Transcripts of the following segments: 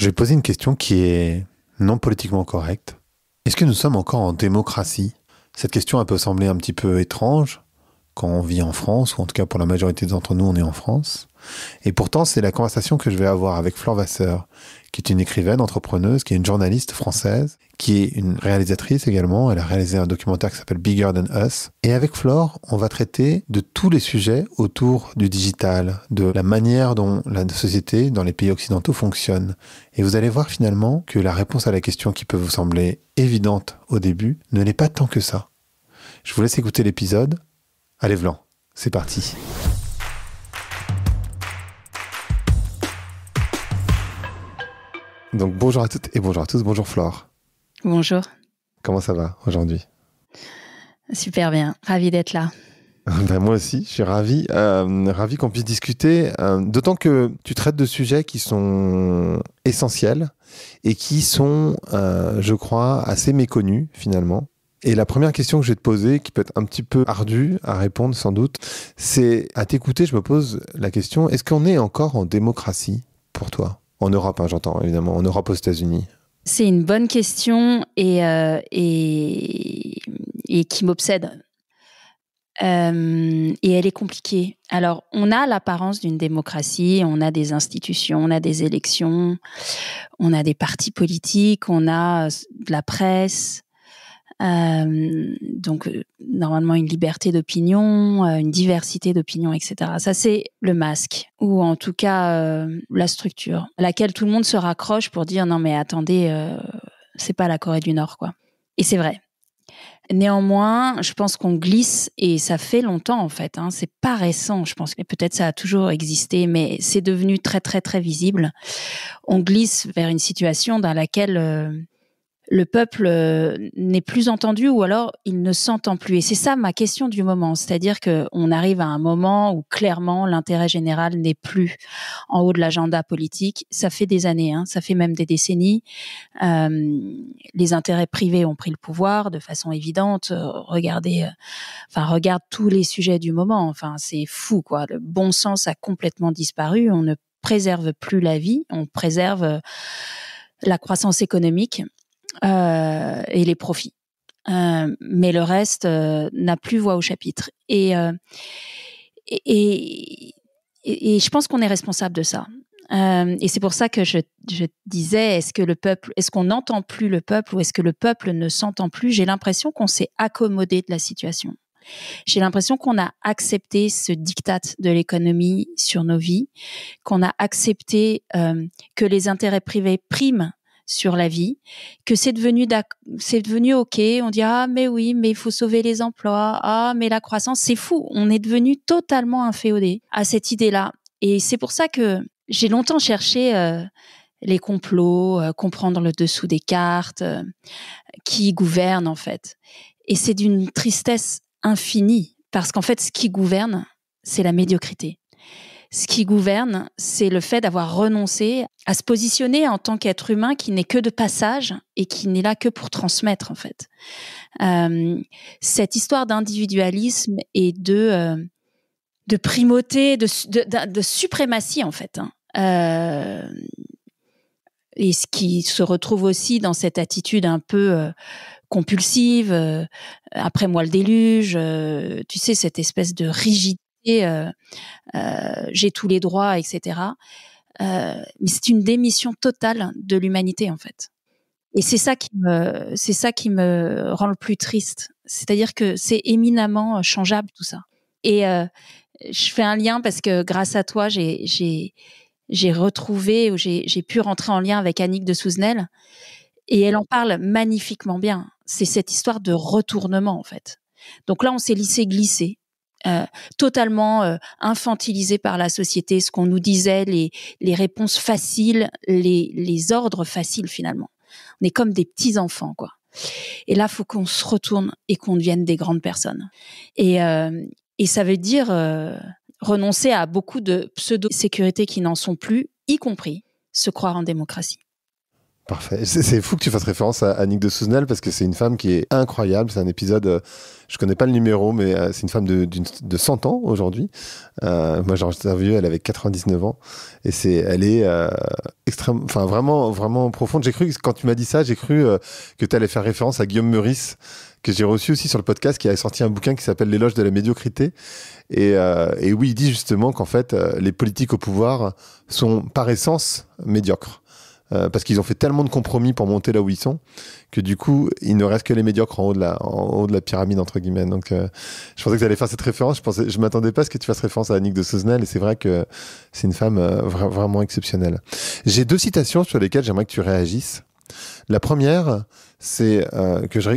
Je vais poser une question qui est non politiquement correcte. Est-ce que nous sommes encore en démocratie Cette question peut sembler un petit peu étrange, quand on vit en France, ou en tout cas pour la majorité d'entre nous, on est en France. Et pourtant, c'est la conversation que je vais avoir avec Flore Vasseur, qui est une écrivaine, entrepreneuse, qui est une journaliste française, qui est une réalisatrice également. Elle a réalisé un documentaire qui s'appelle Bigger Than Us. Et avec Flore, on va traiter de tous les sujets autour du digital, de la manière dont la société dans les pays occidentaux fonctionne. Et vous allez voir finalement que la réponse à la question qui peut vous sembler évidente au début ne l'est pas tant que ça. Je vous laisse écouter l'épisode Allez, Vlan, c'est parti. Donc bonjour à toutes et bonjour à tous, bonjour Flore. Bonjour. Comment ça va aujourd'hui Super bien, ravi d'être là. Ben, moi aussi, je suis ravi, euh, ravi qu'on puisse discuter, euh, d'autant que tu traites de sujets qui sont essentiels et qui sont, euh, je crois, assez méconnus finalement. Et la première question que je vais te poser, qui peut être un petit peu ardue à répondre sans doute, c'est à t'écouter, je me pose la question, est-ce qu'on est encore en démocratie pour toi En Europe, hein, j'entends évidemment, en Europe, aux États-Unis. C'est une bonne question et, euh, et, et qui m'obsède. Euh, et elle est compliquée. Alors, on a l'apparence d'une démocratie, on a des institutions, on a des élections, on a des partis politiques, on a de euh, la presse, euh, donc euh, normalement une liberté d'opinion, euh, une diversité d'opinion, etc. Ça c'est le masque ou en tout cas la structure à laquelle tout le monde se raccroche pour dire non mais attendez, c'est pas la Corée du Nord quoi. Et c'est vrai, Néanmoins, je pense qu'on glisse et ça fait longtemps en fait. Hein. C'est pas récent, je pense. mais peut-être ça a toujours existé, mais c'est devenu très très très visible. On glisse vers une situation dans laquelle le peuple euh, n'est plus entendu ou alors il ne s'entend plus. Et c'est ça ma question du moment, c'est-à-dire que on arrive à un moment où clairement l'intérêt général n'est plus en haut de l'agenda politique. Ça fait des années, hein, ça fait même des décennies. Euh, les intérêts privés ont pris le pouvoir de façon évidente. Euh, regardez, enfin regarde tous les sujets du moment. Enfin c'est fou quoi. Le bon sens a complètement disparu. On ne préserve plus la vie, on préserve la croissance économique euh, et les profits. Euh, mais le reste euh, n'a plus voix au chapitre. Et, et, et, je pense qu'on est responsable de ça. et c'est pour ça que je, je disais, est-ce que le peuple, est-ce qu'on n'entend plus le peuple ou est-ce que le peuple ne s'entend plus J'ai l'impression qu'on s'est accommodé de la situation. J'ai l'impression qu'on a accepté ce diktat de l'économie sur nos vies, qu'on a accepté que les intérêts privés priment sur la vie, que c'est devenu c'est devenu ok. On dit ah mais oui, mais il faut sauver les emplois. Ah mais la croissance, c'est fou. On est devenu totalement inféodé à cette idée-là. Et c'est pour ça que j'ai longtemps cherché euh, les complots, euh, comprendre le dessous des cartes, euh, qui gouverne en fait. Et c'est d'une tristesse infinie parce qu'en fait, ce qui gouverne, c'est la médiocrité ce qui gouverne, c'est le fait d'avoir renoncé à se positionner en tant qu'être humain qui n'est que de passage et qui n'est là que pour transmettre en fait. Euh, cette histoire d'individualisme et de euh, de primauté, de, suprématie en fait. Hein. Euh, et ce qui se retrouve aussi dans cette attitude un peu compulsive, après moi le déluge, tu sais, cette espèce de rigidité euh, euh, j'ai tous les droits, etc. Euh, mais c'est une démission totale de l'humanité en fait. Et c'est ça qui me, c'est ça qui me rend le plus triste. C'est-à-dire que c'est éminemment changeable tout ça. Et je fais un lien parce que grâce à toi, j'ai, j'ai, retrouvé ou j'ai, pu rentrer en lien avec Annick de Souzenel. Et elle en parle magnifiquement bien. C'est cette histoire de retournement en fait. Donc là, on s'est lissé, glisser euh, totalement euh, infantilisé par la société, ce qu'on nous disait, les, réponses faciles, les, ordres faciles finalement. On est comme des petits enfants, quoi. Et là, faut qu'on se retourne et qu'on devienne des grandes personnes. Et, euh, et ça veut dire renoncer à beaucoup de pseudo-sécurités qui n'en sont plus, y compris se croire en démocratie. Parfait. C'est fou que tu fasses référence à, Annick de Souzenel parce que c'est une femme qui est incroyable. C'est un épisode, je euh, je connais pas le numéro, mais euh, c'est une femme de, 100 ans aujourd'hui. Euh, moi, j'ai interviewé, elle avait 99 ans. Et c'est, elle est enfin vraiment, vraiment profonde. J'ai cru, quand tu m'as dit ça, j'ai cru que tu allais faire référence à Guillaume Meurice que j'ai reçu aussi sur le podcast, qui a sorti un bouquin qui s'appelle L'éloge de la médiocrité. Et, et, oui, il dit justement qu'en fait, les politiques au pouvoir sont par essence médiocres. Euh, parce qu'ils ont fait tellement de compromis pour monter là où ils sont que du coup, il ne reste que les médiocres en haut de la, en haut de la pyramide, entre guillemets. Donc, euh, je pensais que tu allais faire cette référence. Je pensais, je m'attendais pas à ce que tu fasses référence à Annick de Souzenel et c'est vrai que c'est une femme euh, vraiment exceptionnelle. J'ai deux citations sur lesquelles j'aimerais que tu réagisses. La première, c'est euh, que, je,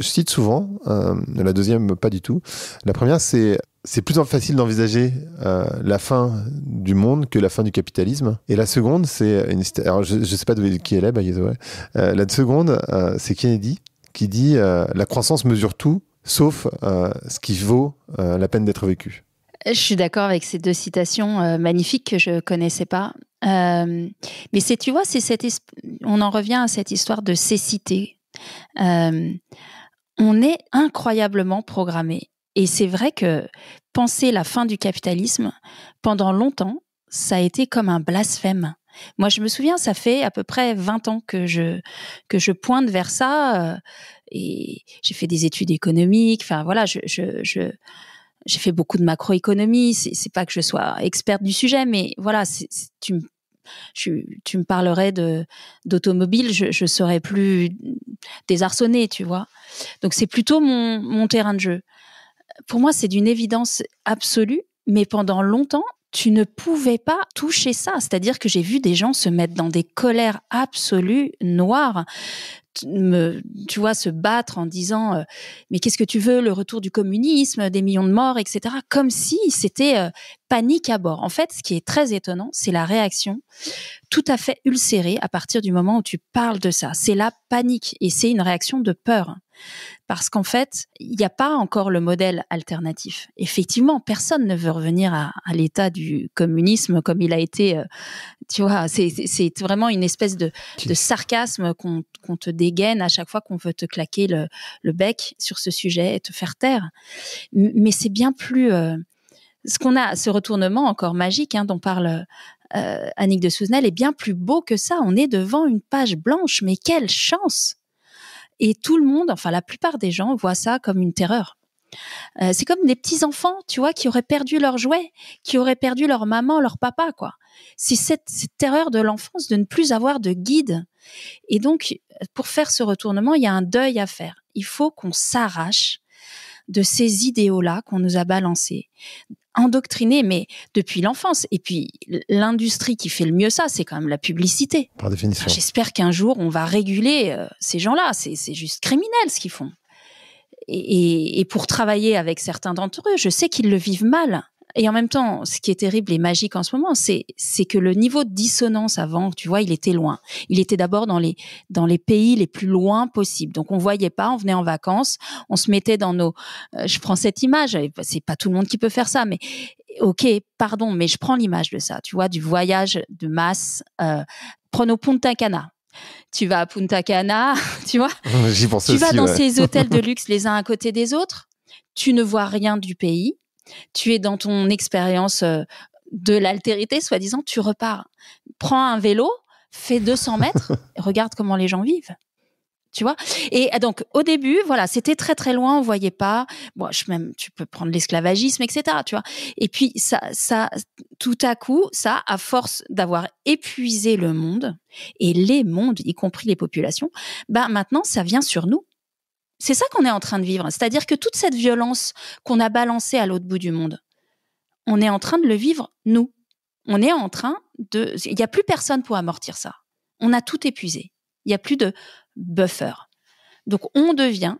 cite souvent, euh, la deuxième pas du tout. La première, c'est c'est plus facile d'envisager euh, la fin du monde que la fin du capitalisme. Et la seconde, c'est alors je, ne sais pas de qui elle est, la seconde, c'est Kennedy qui dit la croissance mesure tout sauf ce qui vaut la peine d'être vécu. Je suis d'accord avec ces deux citations magnifiques que je ne connaissais pas. mais c'est, tu vois, c'est cette, on en revient à cette histoire de cécité. Euh, on est incroyablement programmé. Et c'est vrai que penser la fin du capitalisme, pendant longtemps, ça a été comme un blasphème. Moi, je me souviens, ça fait à peu près 20 ans que je, que je pointe vers ça. Euh, et j'ai fait des études économiques. Enfin, voilà, je, j'ai fait beaucoup de macroéconomie. C'est, pas que je sois experte du sujet, mais voilà, c'est, tu me tu me parlerais d'automobile, je, serais plus désarçonnée, tu vois. Donc c'est plutôt mon terrain de jeu. Pour moi, c'est d'une évidence absolue, mais pendant longtemps, tu ne pouvais pas toucher ça. C'est-à-dire que j'ai vu des gens se mettre dans des colères absolues, noires, me, tu vois, se battre en disant euh, mais qu'est-ce que tu veux, le retour du communisme, des millions de morts, etc. Comme si c'était euh, panique à bord. En fait, ce qui est très étonnant, c'est la réaction tout à fait ulcérée à partir du moment où tu parles de ça. C'est la panique et c'est une réaction de peur. Parce qu'en fait, il n'y a pas encore le modèle alternatif. Effectivement, personne ne veut revenir à, l'état du communisme comme il a été. Euh, tu vois, c'est vraiment une espèce de, sarcasme qu'on te dégaine à chaque fois qu'on veut te claquer le, bec sur ce sujet et te faire taire. Mais c'est bien plus. Euh, ce qu'on a, ce retournement encore magique hein, dont parle euh, Annick de Souzenel est bien plus beau que ça. On est devant une page blanche, mais quelle chance et tout le monde, enfin la plupart des gens, voient ça comme une terreur. Euh, c'est comme des petits enfants, tu vois, qui auraient perdu leur jouet, qui auraient perdu leur maman, leur papa, quoi. C'est cette, cette terreur de l'enfance de ne plus avoir de guide. Et donc, pour faire ce retournement, il y a un deuil à faire. Il faut qu'on s'arrache de ces idéaux-là qu'on nous a balancés endoctrinés, mais depuis l'enfance. Et puis, l'industrie qui fait le mieux ça, c'est quand même la publicité. Par définition. J'espère qu'un jour, on va réguler euh, ces gens-là. C'est juste criminel ce qu'ils font. et, pour travailler avec certains d'entre eux, je sais qu'ils le vivent mal. Et en même temps, ce qui est terrible et magique en ce moment, c'est c'est que le niveau de dissonance avant, tu vois, il était loin. Il était d'abord dans les dans les pays les plus loin possibles. Donc on voyait pas, on venait en vacances, on se mettait dans nos. Euh, je prends cette image. C'est pas tout le monde qui peut faire ça, mais ok, pardon, mais je prends l'image de ça. Tu vois, du voyage de masse. Euh, nos Punta Cana tu vas à Punta Cana, tu vois. J'y pense tu vas dans ces hôtels de luxe les uns à côté des autres. Tu ne vois rien du pays tu es dans ton expérience euh, de l'altérité, soi-disant, tu repars. Prends un vélo, fais 200 mètres, regarde comment les gens vivent tu vois. Et euh, donc au début, voilà, c'était très très loin, on voyait pas. Moi, je, même tu peux prendre l'esclavagisme, etc. Tu vois. Et puis ça, ça, tout à coup, ça, à force d'avoir épuisé le monde et les mondes, y compris les populations, bah maintenant ça vient sur nous. C'est ça qu'on est en train de vivre. C'est-à-dire que toute cette violence qu'on a balancée à l'autre bout du monde, on est en train de le vivre, nous. On est en train de... Il n'y a plus personne pour amortir ça. On a tout épuisé. Il n'y a plus de buffer. Donc on devient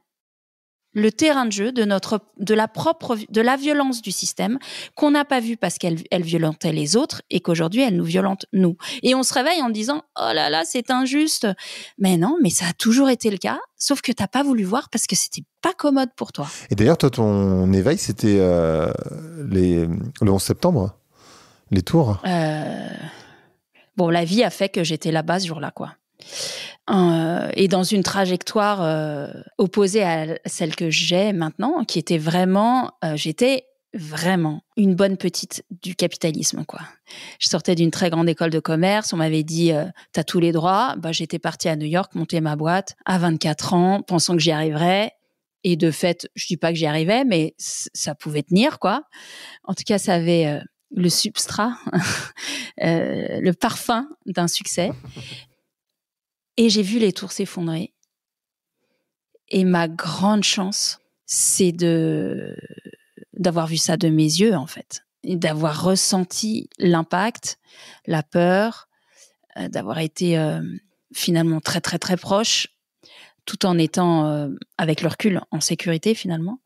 le terrain de jeu de notre de la propre de la violence du système qu'on n'a pas vu parce qu'elle violentait les autres et qu'aujourd'hui elle nous violente nous et on se réveille en disant oh là là c'est injuste mais non mais ça a toujours été le cas sauf que t'as pas voulu voir parce que c'était pas commode pour toi et d'ailleurs toi ton éveil c'était euh, le 11 septembre les tours euh, bon la vie a fait que j'étais là-bas ce jour-là quoi euh, et dans une trajectoire euh, opposée à celle que j'ai maintenant, qui était vraiment, euh, j'étais vraiment une bonne petite du capitalisme quoi. Je sortais d'une très grande école de commerce, on m'avait dit tu t'as tous les droits, bah j'étais partie à New York monter ma boîte à 24 ans pensant que j'y arriverais et de fait, je dis pas que j'y arrivais mais ça pouvait tenir quoi. En tout cas, ça avait le substrat, le parfum d'un succès et j'ai vu les tours s'effondrer. Et ma grande chance, c'est de d'avoir vu ça de mes yeux en fait, et d'avoir ressenti l'impact, la peur, euh, d'avoir été euh, finalement très très très proche, tout en étant euh, avec le recul en sécurité finalement,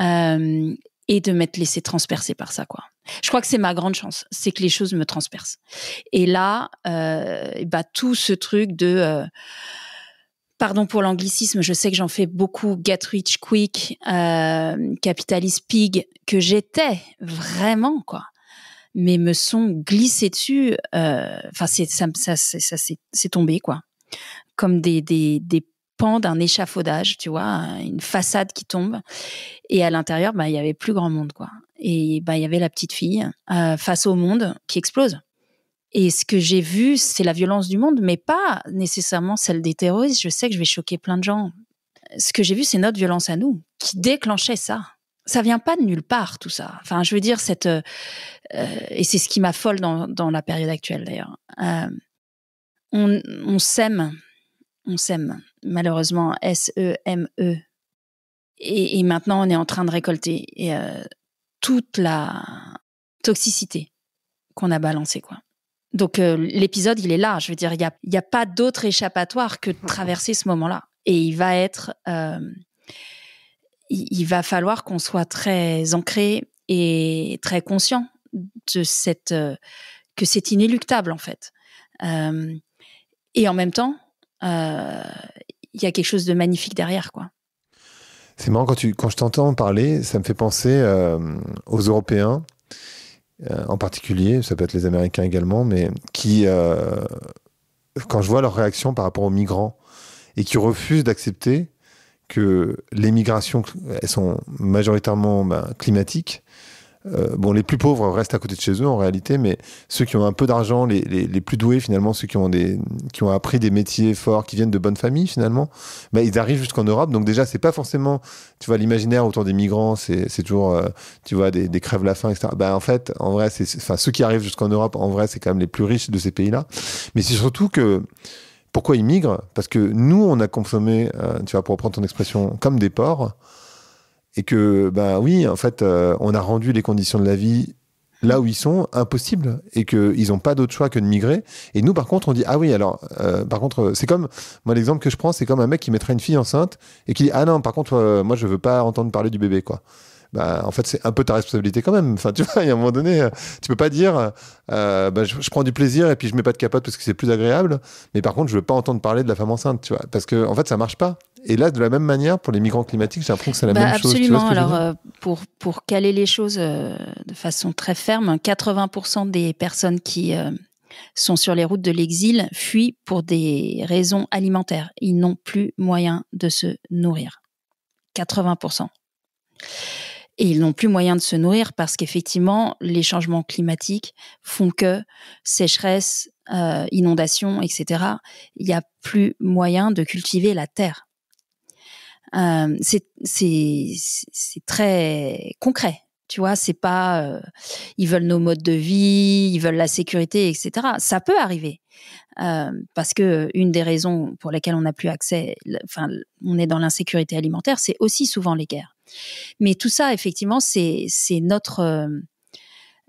et de m'être laissé transpercer par ça quoi. Je crois que c'est ma grande chance, c'est que les choses me transpercent. Et là, euh, bah, tout ce truc de... Euh, pardon pour l'anglicisme, je sais que j'en fais beaucoup, Get Rich Quick, euh, Capitalist Pig, que j'étais vraiment, quoi. Mais me sont glissés dessus, enfin, c'est ça, ça, ça c'est tombé, quoi. Comme des, des, des pans d'un échafaudage, tu vois, une façade qui tombe. Et à l'intérieur, bah, il y n'y avait plus grand monde, quoi. Et bah, il y avait la petite fille euh, face au monde qui explose. Et ce que j'ai vu, c'est la violence du monde, mais pas nécessairement celle des terroristes. Je sais que je vais choquer plein de gens. Ce que j'ai vu, c'est notre violence à nous qui déclenchait ça. Ça vient pas de nulle part, tout ça. Enfin, je veux dire, cette. Euh, euh, et c'est ce qui m'affole dans, dans la période actuelle, d'ailleurs. on, on On s'aime. Malheureusement, S-E-M-E. E. Et, maintenant, on est en train de récolter. Et, toute la toxicité qu'on a balancée, quoi. Donc euh, l'épisode, il est là. Je veux dire, il n'y a, a, pas d'autre échappatoire que de traverser ce moment-là. Et il va être, euh, il, va falloir qu'on soit très ancré et très conscient de cette euh, que c'est inéluctable en fait. et en même temps, il y a quelque chose de magnifique derrière, quoi. C'est marrant quand, tu, je t'entends parler, ça me fait penser euh, aux Européens, euh, en particulier, ça peut être les Américains également, mais qui, euh, quand je vois leur réaction par rapport aux migrants, et qui refusent d'accepter que les migrations, elles sont majoritairement ben, climatiques, euh, bon, les plus pauvres restent à côté de chez eux en réalité, mais ceux qui ont un peu d'argent, les, plus doués finalement, ceux qui ont, appris des métiers forts, qui viennent de bonnes familles finalement, bah, ils arrivent jusqu'en Europe. Donc déjà, c'est pas forcément, tu vois, l'imaginaire autour des migrants, c'est toujours, euh, tu vois, des, des crèves la faim, etc. Bah, en fait, en vrai, c'est, enfin, ceux qui arrivent jusqu'en Europe, en vrai, c'est quand même les plus riches de ces pays-là. Mais c'est surtout que pourquoi ils migrent Parce que nous, on a consommé, euh, tu vois, pour reprendre ton expression, comme des porcs et que ben oui, en fait, euh, on a rendu les conditions de la vie là où ils sont impossibles et qu'ils n'ont pas d'autre choix que de migrer. Et nous, par contre, on dit ah oui, alors euh, par contre, c'est comme moi l'exemple que je prends, c'est comme un mec qui mettrait une fille enceinte et qui dit ah non, par contre, euh, moi je veux pas entendre parler du bébé quoi. Bah, en fait, c'est un peu ta responsabilité quand même. Enfin, tu vois, il y a un moment donné, tu peux pas dire, bah, je, je, prends du plaisir et puis je mets pas de capote parce que c'est plus agréable. Mais par contre, je veux pas entendre parler de la femme enceinte, tu vois, parce que en fait, ça marche pas. Et là, de la même manière, pour les migrants climatiques, j'ai l'impression que c'est la bah, même absolument. chose. Absolument. Alors, euh, pour, caler les choses euh, de façon très ferme, 80% des personnes qui euh, sont sur les routes de l'exil fuient pour des raisons alimentaires. Ils n'ont plus moyen de se nourrir. 80%. Et ils n'ont plus moyen de se nourrir parce qu'effectivement, les changements climatiques font que sécheresse, inondations, etc., il n'y a plus moyen de cultiver la terre. Euh, c'est très concret. Tu vois, c'est pas euh, ils veulent nos modes de vie, ils veulent la sécurité, etc. Ça peut arriver euh, parce que une des raisons pour lesquelles on n'a plus accès, enfin, on est dans l'insécurité alimentaire, c'est aussi souvent les guerres. Mais tout ça, effectivement, c'est notre euh,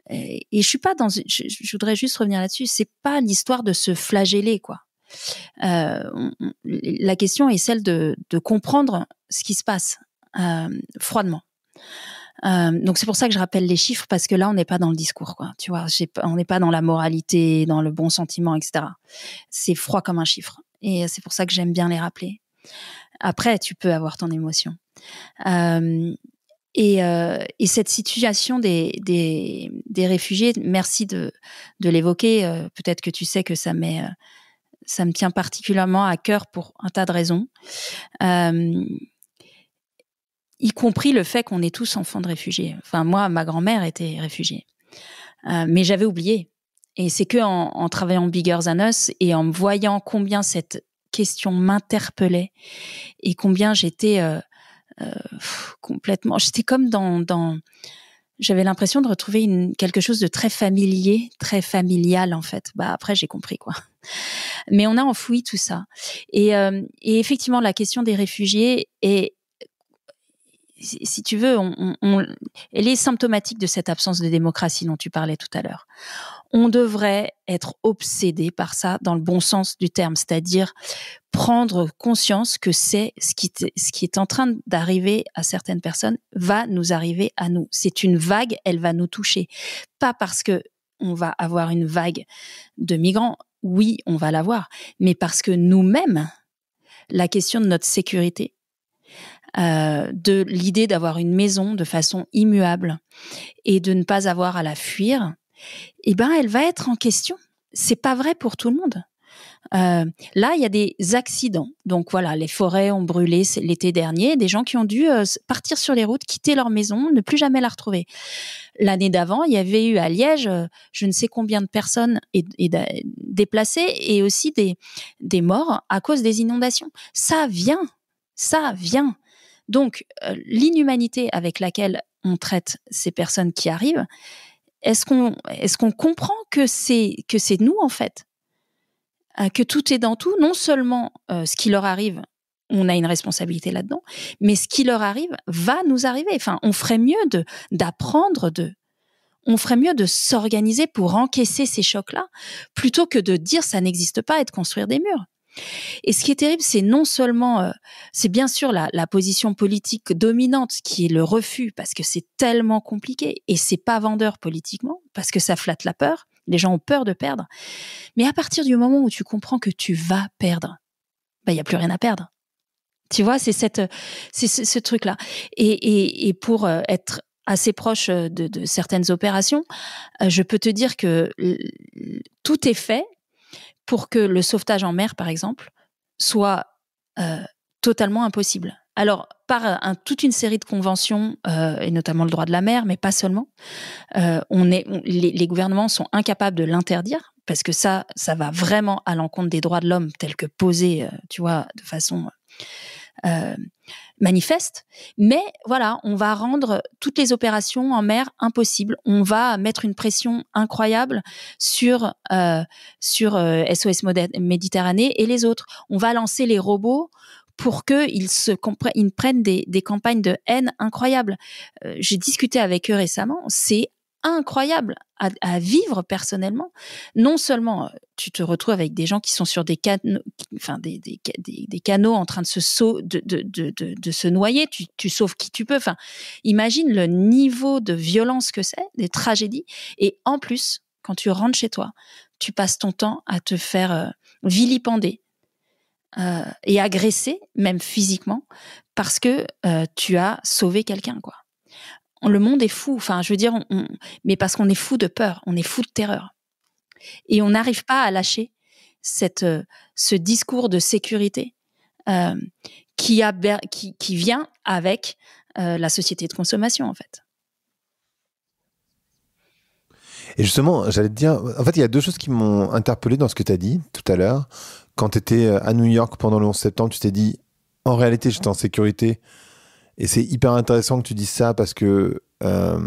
et je suis pas dans. Je, je voudrais juste revenir là-dessus. C'est pas l'histoire de se flageller, quoi. Euh, la question est celle de, comprendre ce qui se passe euh, froidement. Euh, donc c'est pour ça que je rappelle les chiffres parce que là on n'est pas dans le discours quoi. Tu vois, on n'est pas dans la moralité, dans le bon sentiment, etc. C'est froid comme un chiffre et c'est pour ça que j'aime bien les rappeler. Après, tu peux avoir ton émotion. et, cette situation des, des, des réfugiés, merci de, de l'évoquer. Peut-être que tu sais que ça met ça me tient particulièrement à cœur pour un tas de raisons, euh, y compris le fait qu'on est tous enfants de réfugiés. Enfin, moi, ma grand-mère était réfugiée, euh, mais j'avais oublié. Et c'est que en, travaillant Bigger Than Us et en me voyant combien cette question m'interpellait et combien j'étais euh, complètement, j'étais comme dans, dans j'avais l'impression de retrouver quelque chose de très familier, très familial en fait. Bah après j'ai compris quoi. Mais on a enfoui tout ça. Euh, et, effectivement, la question des réfugiés est, si tu veux, elle est symptomatique de cette absence de démocratie dont tu parlais tout à l'heure. On devrait être obsédé par ça dans le bon sens du terme, c'est-à-dire prendre conscience que c'est ce qui, ce qui est en train d'arriver à certaines personnes va nous arriver à nous. C'est une vague, elle va nous toucher. Pas parce que on va avoir une vague de migrants, oui, on va l'avoir, mais parce que nous-mêmes, la question de notre sécurité, euh, de l'idée d'avoir une maison de façon immuable et de ne pas avoir à la fuir, eh ben, elle va être en question. C'est pas vrai pour tout le monde. Euh, là, il y a des accidents. Donc voilà, les forêts ont brûlé l'été dernier, des gens qui ont dû euh, partir sur les routes, quitter leur maison, ne plus jamais la retrouver. L'année d'avant, il y avait eu à Liège, euh, je ne sais combien de personnes déplacées et aussi des, des morts à cause des inondations. Ça vient, ça vient. Donc l'inhumanité avec laquelle on traite ces personnes qui arrivent, est-ce qu'on est-ce qu'on comprend que c'est que c'est nous en fait euh, que tout est dans tout, non seulement euh, ce qui leur arrive, on a une responsabilité là-dedans, mais ce qui leur arrive va nous arriver. Enfin, on ferait mieux de d'apprendre de on ferait mieux de s'organiser pour encaisser ces chocs-là, plutôt que de dire ça n'existe pas et de construire des murs. Et ce qui est terrible, c'est non seulement, euh, c'est bien sûr la, la, position politique dominante qui est le refus, parce que c'est tellement compliqué et c'est pas vendeur politiquement, parce que ça flatte la peur, les gens ont peur de perdre. Mais à partir du moment où tu comprends que tu vas perdre, bah, il y n'y a plus rien à perdre. Tu vois, c'est cette, ce, truc-là. Et, pour euh, être assez proche euh, de, certaines opérations, euh, je peux te dire que tout est fait pour que le sauvetage en mer, par exemple, soit totalement impossible. Alors, par euh, toute une série de conventions, euh, et notamment le droit de la mer, mais pas seulement, euh, on est, les, gouvernements sont incapables de l'interdire, parce que ça, ça va vraiment à l'encontre des droits de l'homme tels que posés, tu vois, de façon manifeste. Mais voilà, on va rendre toutes les opérations en mer impossibles. On va mettre une pression incroyable sur sur SOS Méditerranée et les autres. On va lancer les robots pour qu'ils se ils prennent des, campagnes de haine incroyables. Euh, j'ai discuté avec eux récemment, c'est incroyable à, vivre personnellement. Non seulement euh, tu te retrouves avec des gens qui sont sur des canaux, enfin des, canaux en train de se de, noyer, tu, sauves qui tu peux. Enfin, imagine le niveau de violence que c'est, des tragédies. Et en plus, quand tu rentres chez toi, tu passes ton temps à te faire euh, vilipender, euh, et agressé, même physiquement, parce que euh, tu as sauvé quelqu'un, quoi. Le monde est fou. Enfin, je veux dire, mais parce qu'on est fou de peur, on est fou de terreur, et on n'arrive pas à lâcher cette, euh, ce discours de sécurité qui, a, qui, vient avec la société de consommation, en fait. Et justement, j'allais te dire, en fait, il y a deux choses qui m'ont interpellé dans ce que tu as dit tout à l'heure. Quand tu étais euh, à New York pendant le 11 septembre, tu t'es dit, en réalité, j'étais en sécurité et c'est hyper intéressant que tu dises ça parce que euh,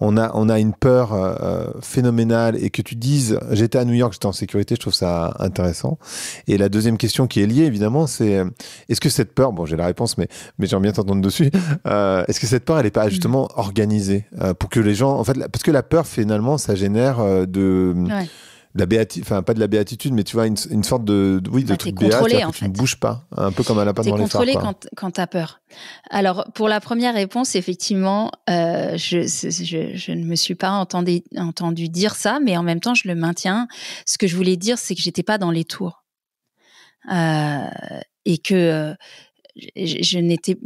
on, a, on a une peur euh, euh, phénoménale et que tu dises j'étais à New York, j'étais en sécurité, je trouve ça intéressant. Et la deuxième question qui est liée évidemment, c'est est-ce que cette peur, bon j'ai la réponse mais, mais j'aimerais bien t'entendre dessus, est-ce que cette peur elle n'est pas justement mm. organisée pour que les gens, en fait, parce que la peur finalement ça génère de enfin pas de la béatitude, mais tu vois, une, une sorte de, oui, de bah, truc béat, tu ne bouges pas, un peu comme un lapin dans les contrôlé quand, quand tu as peur. Alors, pour la première réponse, effectivement, euh, je, je, ne me suis pas entendu, entendu dire ça, mais en même temps, je le maintiens. Ce que je voulais dire, c'est que j'étais pas dans les tours. Euh, et que euh, je, n'étais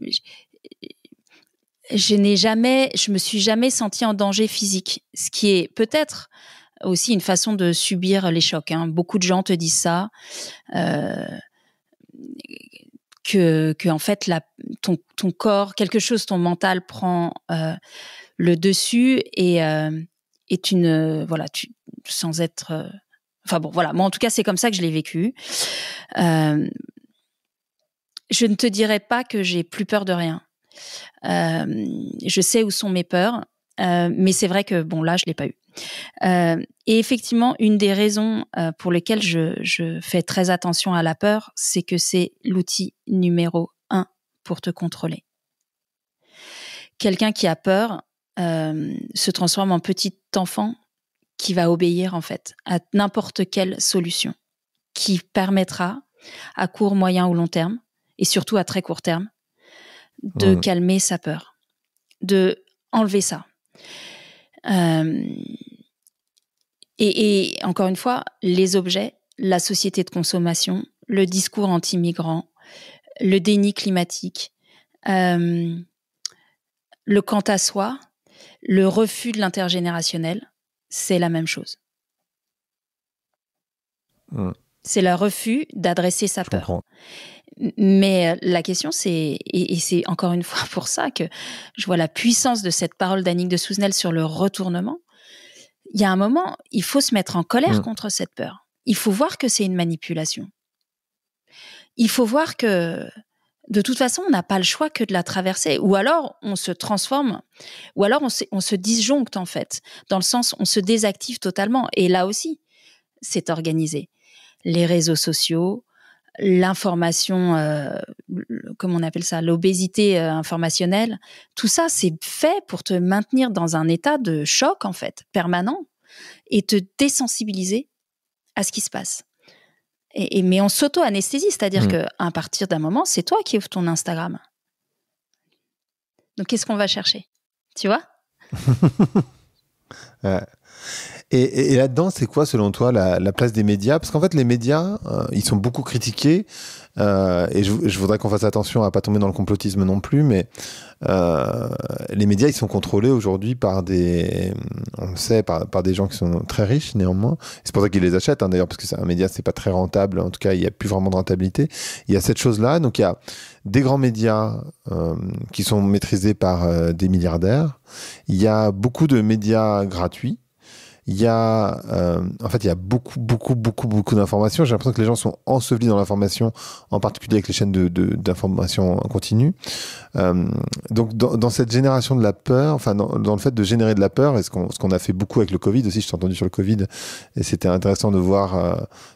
je n'ai jamais, je me suis jamais senti en danger physique, ce qui est peut-être aussi une façon de subir les chocs. Hein. Beaucoup de gens te disent ça. Euh, que, en fait ton, corps, quelque chose, ton mental prend euh, le dessus et, euh, tu voilà, sans être. enfin bon, voilà. Moi, en tout cas, c'est comme ça que je l'ai vécu. je ne te dirais pas que j'ai plus peur de rien. je sais où sont mes peurs, mais c'est vrai que bon là, je l'ai pas eu. Euh, et effectivement, une des raisons euh, pour lesquelles je, fais très attention à la peur, c'est que c'est l'outil numéro un pour te contrôler. Quelqu'un qui a peur euh, se transforme en petit enfant qui va obéir en fait à n'importe quelle solution qui permettra à court, moyen ou long terme, et surtout à très court terme, de calmer sa peur, de enlever ça. Euh, et, encore une fois, les objets, la société de consommation, le discours anti-migrant, le déni climatique, euh, le quant à soi, le refus de l'intergénérationnel, c'est la même chose. Mmh. C'est le refus d'adresser sa peur. Mais euh, la question, c'est, et, c'est encore une fois pour ça que je vois la puissance de cette parole d'Annick de Souzenel sur le retournement. Il y a un moment, il faut se mettre en colère mm. contre cette peur. Il faut voir que c'est une manipulation. Il faut voir que, de toute façon, on n'a pas le choix que de la traverser. Ou alors, on se transforme, ou alors on se, on se disjoncte, en fait. Dans le sens, on se désactive totalement. Et là aussi, c'est organisé. Les réseaux sociaux, l'information, euh, comment on appelle ça, l'obésité euh, informationnelle, tout ça, c'est fait pour te maintenir dans un état de choc, en fait, permanent, et te désensibiliser à ce qui se passe. Et, mais on s'auto-anesthésie, c'est-à-dire mmh. qu'à partir d'un moment, c'est toi qui ouvres ton Instagram. Donc, qu'est-ce qu'on va chercher Tu vois euh, et, là-dedans, c'est quoi, selon toi, la, place des médias Parce qu'en fait, les médias, euh, ils sont beaucoup critiqués. Euh, et je, voudrais qu'on fasse attention à pas tomber dans le complotisme non plus, mais euh, les médias, ils sont contrôlés aujourd'hui par des, on sait, par, par, des gens qui sont très riches néanmoins. C'est pour ça qu'ils les achètent, hein, d'ailleurs, parce que c'est un média, c'est pas très rentable. En tout cas, il n'y a plus vraiment de rentabilité. Il y a cette chose-là. Donc, il y a des grands médias qui sont maîtrisés par des milliardaires. Il y a beaucoup de médias gratuits il y a, euh, en fait, il y a beaucoup, beaucoup, beaucoup, beaucoup d'informations. J'ai l'impression que les gens sont ensevelis dans l'information, en particulier avec les chaînes d'information en continu. Euh, donc, dans, cette génération de la peur, enfin, dans, le fait de générer de la peur, et ce qu'on a fait beaucoup avec le Covid aussi, je t'ai entendu sur le Covid, et c'était intéressant de voir euh,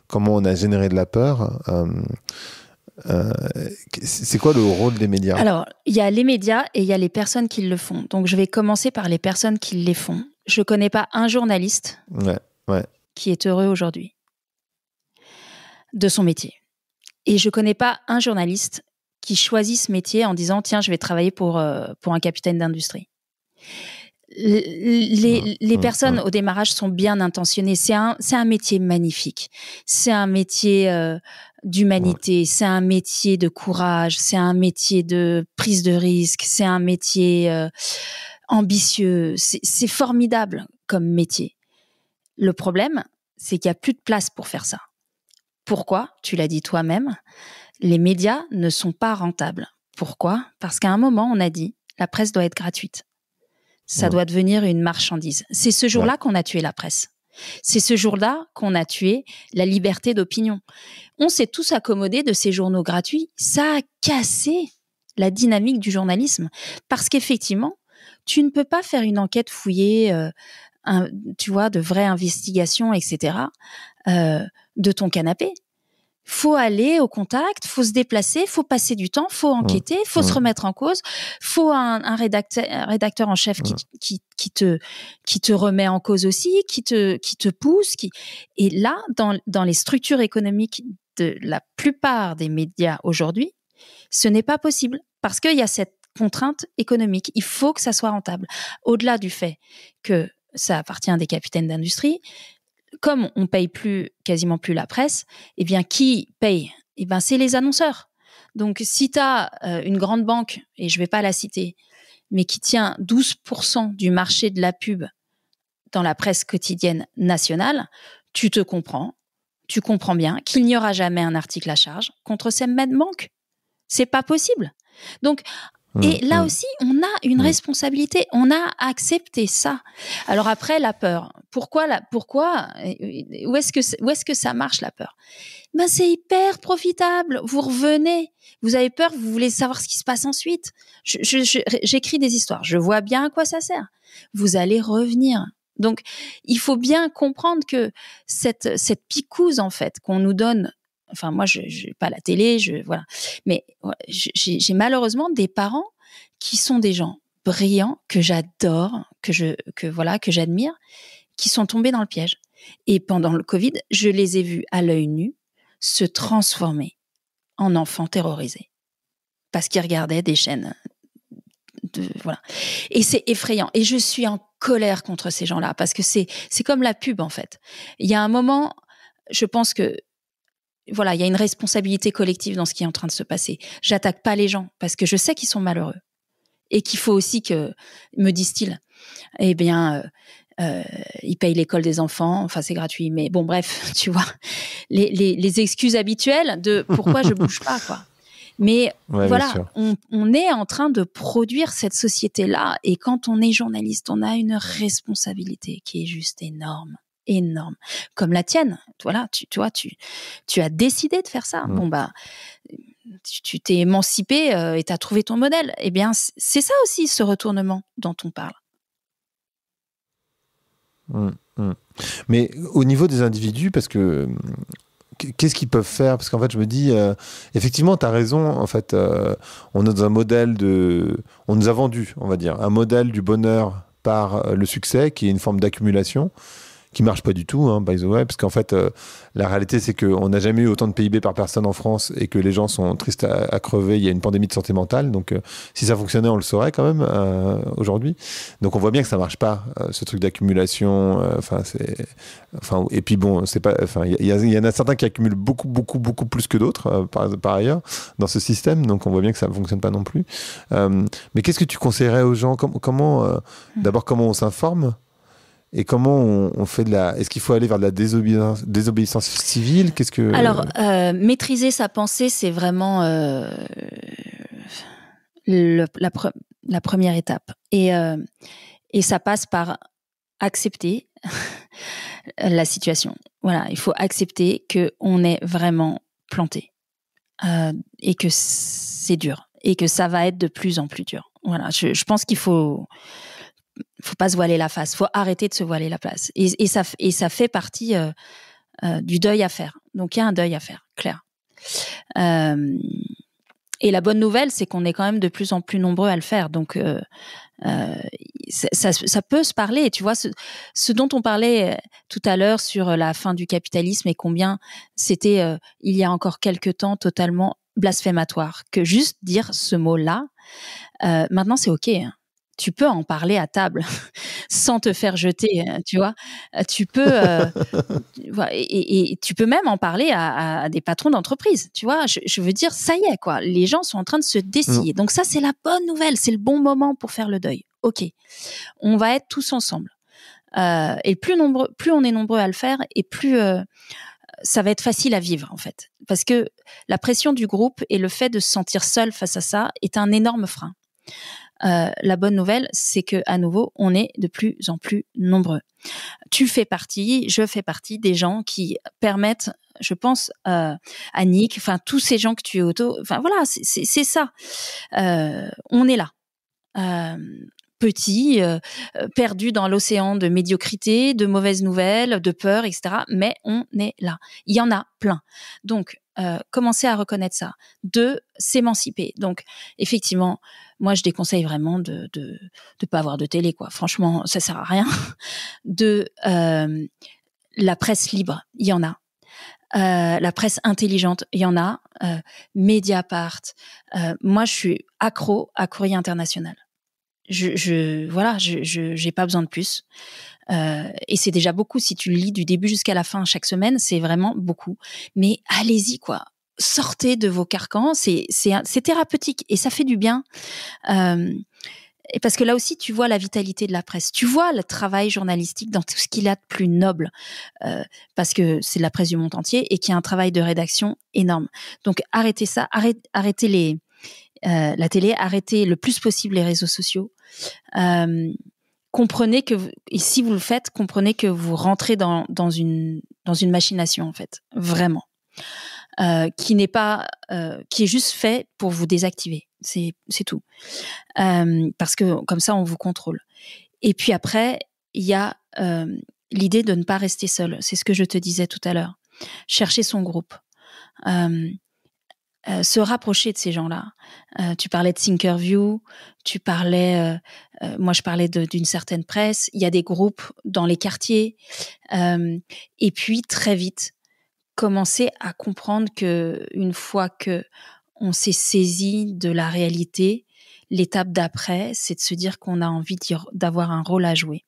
comment on a généré de la peur. Euh, euh c'est quoi le rôle des médias Alors, il y a les médias et il y a les personnes qui le font. Donc, je vais commencer par les personnes qui les font je connais pas un journaliste qui est heureux aujourd'hui de son métier. Et je connais pas un journaliste qui choisit ce métier en disant tiens, je vais travailler pour, euh, pour un capitaine d'industrie. Les, les, personnes au démarrage sont bien intentionnées. C'est un, c'est un métier magnifique. C'est un métier euh, d'humanité. C'est un métier de courage. C'est un métier de prise de risque. C'est un métier euh, ambitieux. C'est formidable comme métier. Le problème, c'est qu'il n'y a plus de place pour faire ça. Pourquoi Tu l'as dit toi-même, les médias ne sont pas rentables. Pourquoi Parce qu'à un moment, on a dit, la presse doit être gratuite. Ça doit devenir une marchandise. C'est ce jour-là qu'on a tué la presse. C'est ce jour-là qu'on a tué la liberté d'opinion. On s'est tous accommodés de ces journaux gratuits. Ça a cassé la dynamique du journalisme. Parce qu'effectivement, tu ne peux pas faire une enquête fouillée, euh, tu vois, de vraies investigations, etc., euh, de ton canapé. Faut aller au contact, faut se déplacer, faut passer du temps, faut mmh. enquêter, faut se mmh. remettre en cause, faut un, rédacteur, en chef mmh. qui, te remet en cause aussi, qui te pousse, et là dans dans les structures économiques de la plupart des médias aujourd'hui, ce n'est pas possible parce qu'il y a cette contrainte économique. Il faut que ça soit rentable. Au-delà du fait que ça appartient à des capitaines d'industrie, comme on paye plus, quasiment plus la presse, eh bien, qui paye Eh bien, c'est les annonceurs. Donc, si tu as euh, une grande banque, et je vais pas la citer, mais qui tient 12% du marché de la pub dans la presse quotidienne nationale, tu te comprends, tu comprends bien qu'il n'y aura jamais un article à charge contre ces mêmes banques. C'est pas possible. Donc, et mm, là mm. aussi, on a une mm. responsabilité, on a accepté ça. Alors après, la peur. Pourquoi, la, pourquoi euh, Où est-ce que, où est ce que ça marche la peur ben, C'est hyper profitable. Vous revenez, vous avez peur, vous voulez savoir ce qui se passe ensuite. J'écris des histoires, je vois bien à quoi ça sert. Vous allez revenir. Donc, il faut bien comprendre que cette, cette picouse, en fait, qu'on nous donne Enfin, moi, je, n'ai pas la télé, je voilà. Mais j'ai malheureusement des parents qui sont des gens brillants que j'adore, que je que voilà, que j'admire, qui sont tombés dans le piège. Et pendant le Covid, je les ai vus à l'œil nu se transformer en enfants terrorisés parce qu'ils regardaient des chaînes voilà. Et c'est effrayant. Et je suis en colère contre ces gens-là parce que c'est c'est comme la pub en fait. Il y a un moment, je pense que voilà, il y a une responsabilité collective dans ce qui est en train de se passer. J'attaque pas les gens parce que je sais qu'ils sont malheureux et qu'il faut aussi que, me disent-ils, eh bien, euh, euh, ils payent l'école des enfants, enfin c'est gratuit, mais bon bref, tu vois, les, excuses habituelles de pourquoi je bouge pas, Mais voilà, on, est en train de produire cette société-là, et quand on est journaliste, on a une responsabilité qui est juste énorme énorme, comme la tienne. Voilà, tu, tu vois, tu, tu as décidé de faire ça. Bon bah, tu t'es émancipé euh, et tu as trouvé ton modèle. Eh bien, c'est ça aussi ce retournement dont on parle. Hum, hum. Mais au niveau des individus, parce que qu'est-ce qu'ils peuvent faire Parce qu'en fait, je me dis, euh, effectivement, tu as raison. En fait, euh, on est un modèle de. On nous a vendu, on va dire, un modèle du bonheur par le succès, qui est une forme d'accumulation qui marche pas du tout, hein, by the way, parce qu'en fait, euh, la réalité, c'est qu'on n'a jamais eu autant de PIB par personne en France et que les gens sont tristes à, crever. Il y a une pandémie de santé mentale, donc euh, si ça fonctionnait, on le saurait quand même euh, aujourd'hui. Donc on voit bien que ça marche pas, ce truc d'accumulation. Enfin, c'est, enfin, et puis bon, c'est pas, enfin, il y, en a certains qui accumulent beaucoup, beaucoup, beaucoup plus que d'autres par, ailleurs dans ce système. Donc on voit bien que ça ne fonctionne pas non plus. mais qu'est-ce que tu conseillerais aux gens comment hmm. d'abord, comment on s'informe et comment on, fait de la. Est-ce qu'il faut aller vers de la désobéissance, désobéissance civile Qu'est-ce que. Alors, euh, maîtriser sa pensée, c'est vraiment euh, la, la, première étape. Et, euh, et ça passe par accepter la situation. Voilà, il faut accepter que on est vraiment planté et que c'est dur et que ça va être de plus en plus dur. Voilà, je, je pense qu'il faut faut pas se voiler la face, faut arrêter de se voiler la place. Et, ça, et ça fait partie euh, euh, du deuil à faire. Donc il y a un deuil à faire, clair. Euh, et la bonne nouvelle, c'est qu'on est quand même de plus en plus nombreux à le faire. Donc ça, peut se parler. Tu vois, ce, dont on parlait tout à l'heure sur la fin du capitalisme et combien c'était il y a encore quelques temps totalement blasphématoire que juste dire ce mot-là. maintenant, c'est ok. Hein tu peux en parler à table sans te faire jeter, euh, tu vois. Euh, tu peux euh, et, tu peux même en parler à, des patrons d'entreprise, tu vois. Je, veux dire, ça y est quoi, les gens sont en train de se mm. dessiller. Donc ça, c'est la bonne nouvelle, c'est le bon moment pour faire le deuil. Ok, on va être tous ensemble. et plus nombreux, plus on est nombreux à le faire, et plus ça va être facile à vivre en fait, parce que la pression du groupe et le fait de se sentir seul face à ça est un énorme frein. Euh, la bonne nouvelle, c'est que à nouveau, on est de plus en plus nombreux. Tu fais partie, je fais partie des gens qui permettent je pense euh, à Nick, enfin tous ces gens que tu es auto, enfin voilà, c'est ça. Euh, on est là, euh, petit, perdu dans l'océan de médiocrité, de mauvaises nouvelles, de peur, etc. Mais on est là. Il y en a plein. Donc euh, commencer à reconnaître ça, de s'émanciper. Donc, effectivement, moi, je déconseille vraiment de de, de pas avoir de télé, quoi. Franchement, ça sert à rien. De euh, la presse libre, il y en a. Euh, la presse intelligente, il y en a. Mediapart. moi, je suis accro à Courrier International je, je voilà, je j'ai pas besoin de plus. Euh, et c'est déjà beaucoup si tu lis du début jusqu'à la fin chaque semaine, c'est vraiment beaucoup. Mais allez-y quoi, sortez de vos carcans, c'est c'est thérapeutique et ça fait du bien. Euh, parce que là aussi, tu vois la vitalité de la presse, tu vois le travail journalistique dans tout ce qu'il a de plus noble, euh, parce que c'est de la presse du monde entier et qui a un travail de rédaction énorme. Donc arrêtez ça, arrêtez, arrêtez les, euh, la télé, arrêtez le plus possible les réseaux sociaux. Euh, comprenez que, et si vous le faites, comprenez que vous rentrez dans, une, dans une machination, en fait, vraiment, euh, qui n'est pas, qui est juste fait pour vous désactiver. C'est tout. parce que comme ça, on vous contrôle. Et puis après, il y a l'idée de ne pas rester seul. C'est ce que je te disais tout à l'heure. Chercher son groupe. Euh, se rapprocher de ces gens-là. Euh, tu parlais de Thinkerview, tu parlais, euh, moi je parlais d'une certaine presse. Il y a des groupes dans les quartiers, et puis très vite commencer à comprendre que une fois que on s'est saisi de la réalité, l'étape d'après, c'est de se dire qu'on a envie d'avoir un rôle à jouer.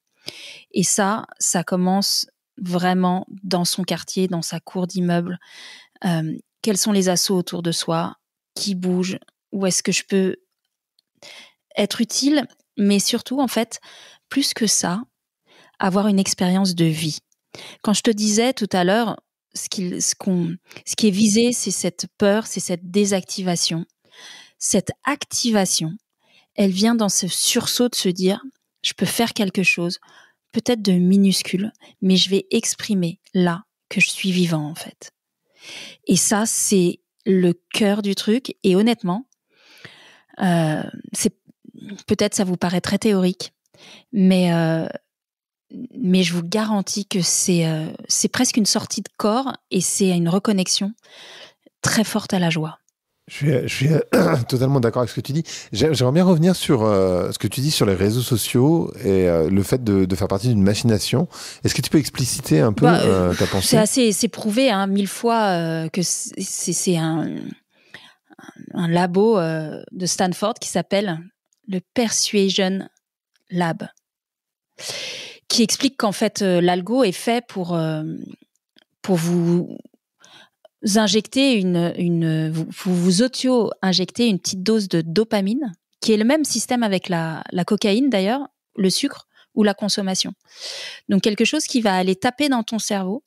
Et ça, ça commence vraiment dans son quartier, dans sa cour d'immeuble. Euh, quels sont les assauts autour de soi Qui bouge Où est-ce que je peux être utile Mais surtout, en fait, plus que ça, avoir une expérience de vie. Quand je te disais tout à l'heure, ce ce qui est visé, c'est cette peur, c'est cette désactivation. Cette activation, elle vient dans ce sursaut de se dire, je peux faire quelque chose, peut-être de minuscule, mais je vais exprimer là que je suis vivant en fait. Et ça, c'est le cœur du truc. Et honnêtement, euh, c'est peut-être ça vous paraît très théorique, mais euh, mais je vous garantis que c'est euh, c'est presque une sortie de corps et c'est une reconnexion très forte à la joie. Je suis, totalement d'accord avec ce que tu dis. J'aimerais bien revenir sur euh, ce que tu dis sur les réseaux sociaux et euh, le fait de, faire partie d'une machination. Est-ce que tu peux expliciter un peu bah, euh, ta pensée C'est assez, prouvé hein, mille fois que c'est un, un, labo de Stanford qui s'appelle le Persuasion Lab, qui explique qu'en fait l'algo est fait pour pour vous injectez une, vous, vous auto-injectez une petite dose de dopamine, qui est le même système avec la, la cocaïne d'ailleurs, le sucre ou la consommation. Donc quelque chose qui va aller taper dans ton cerveau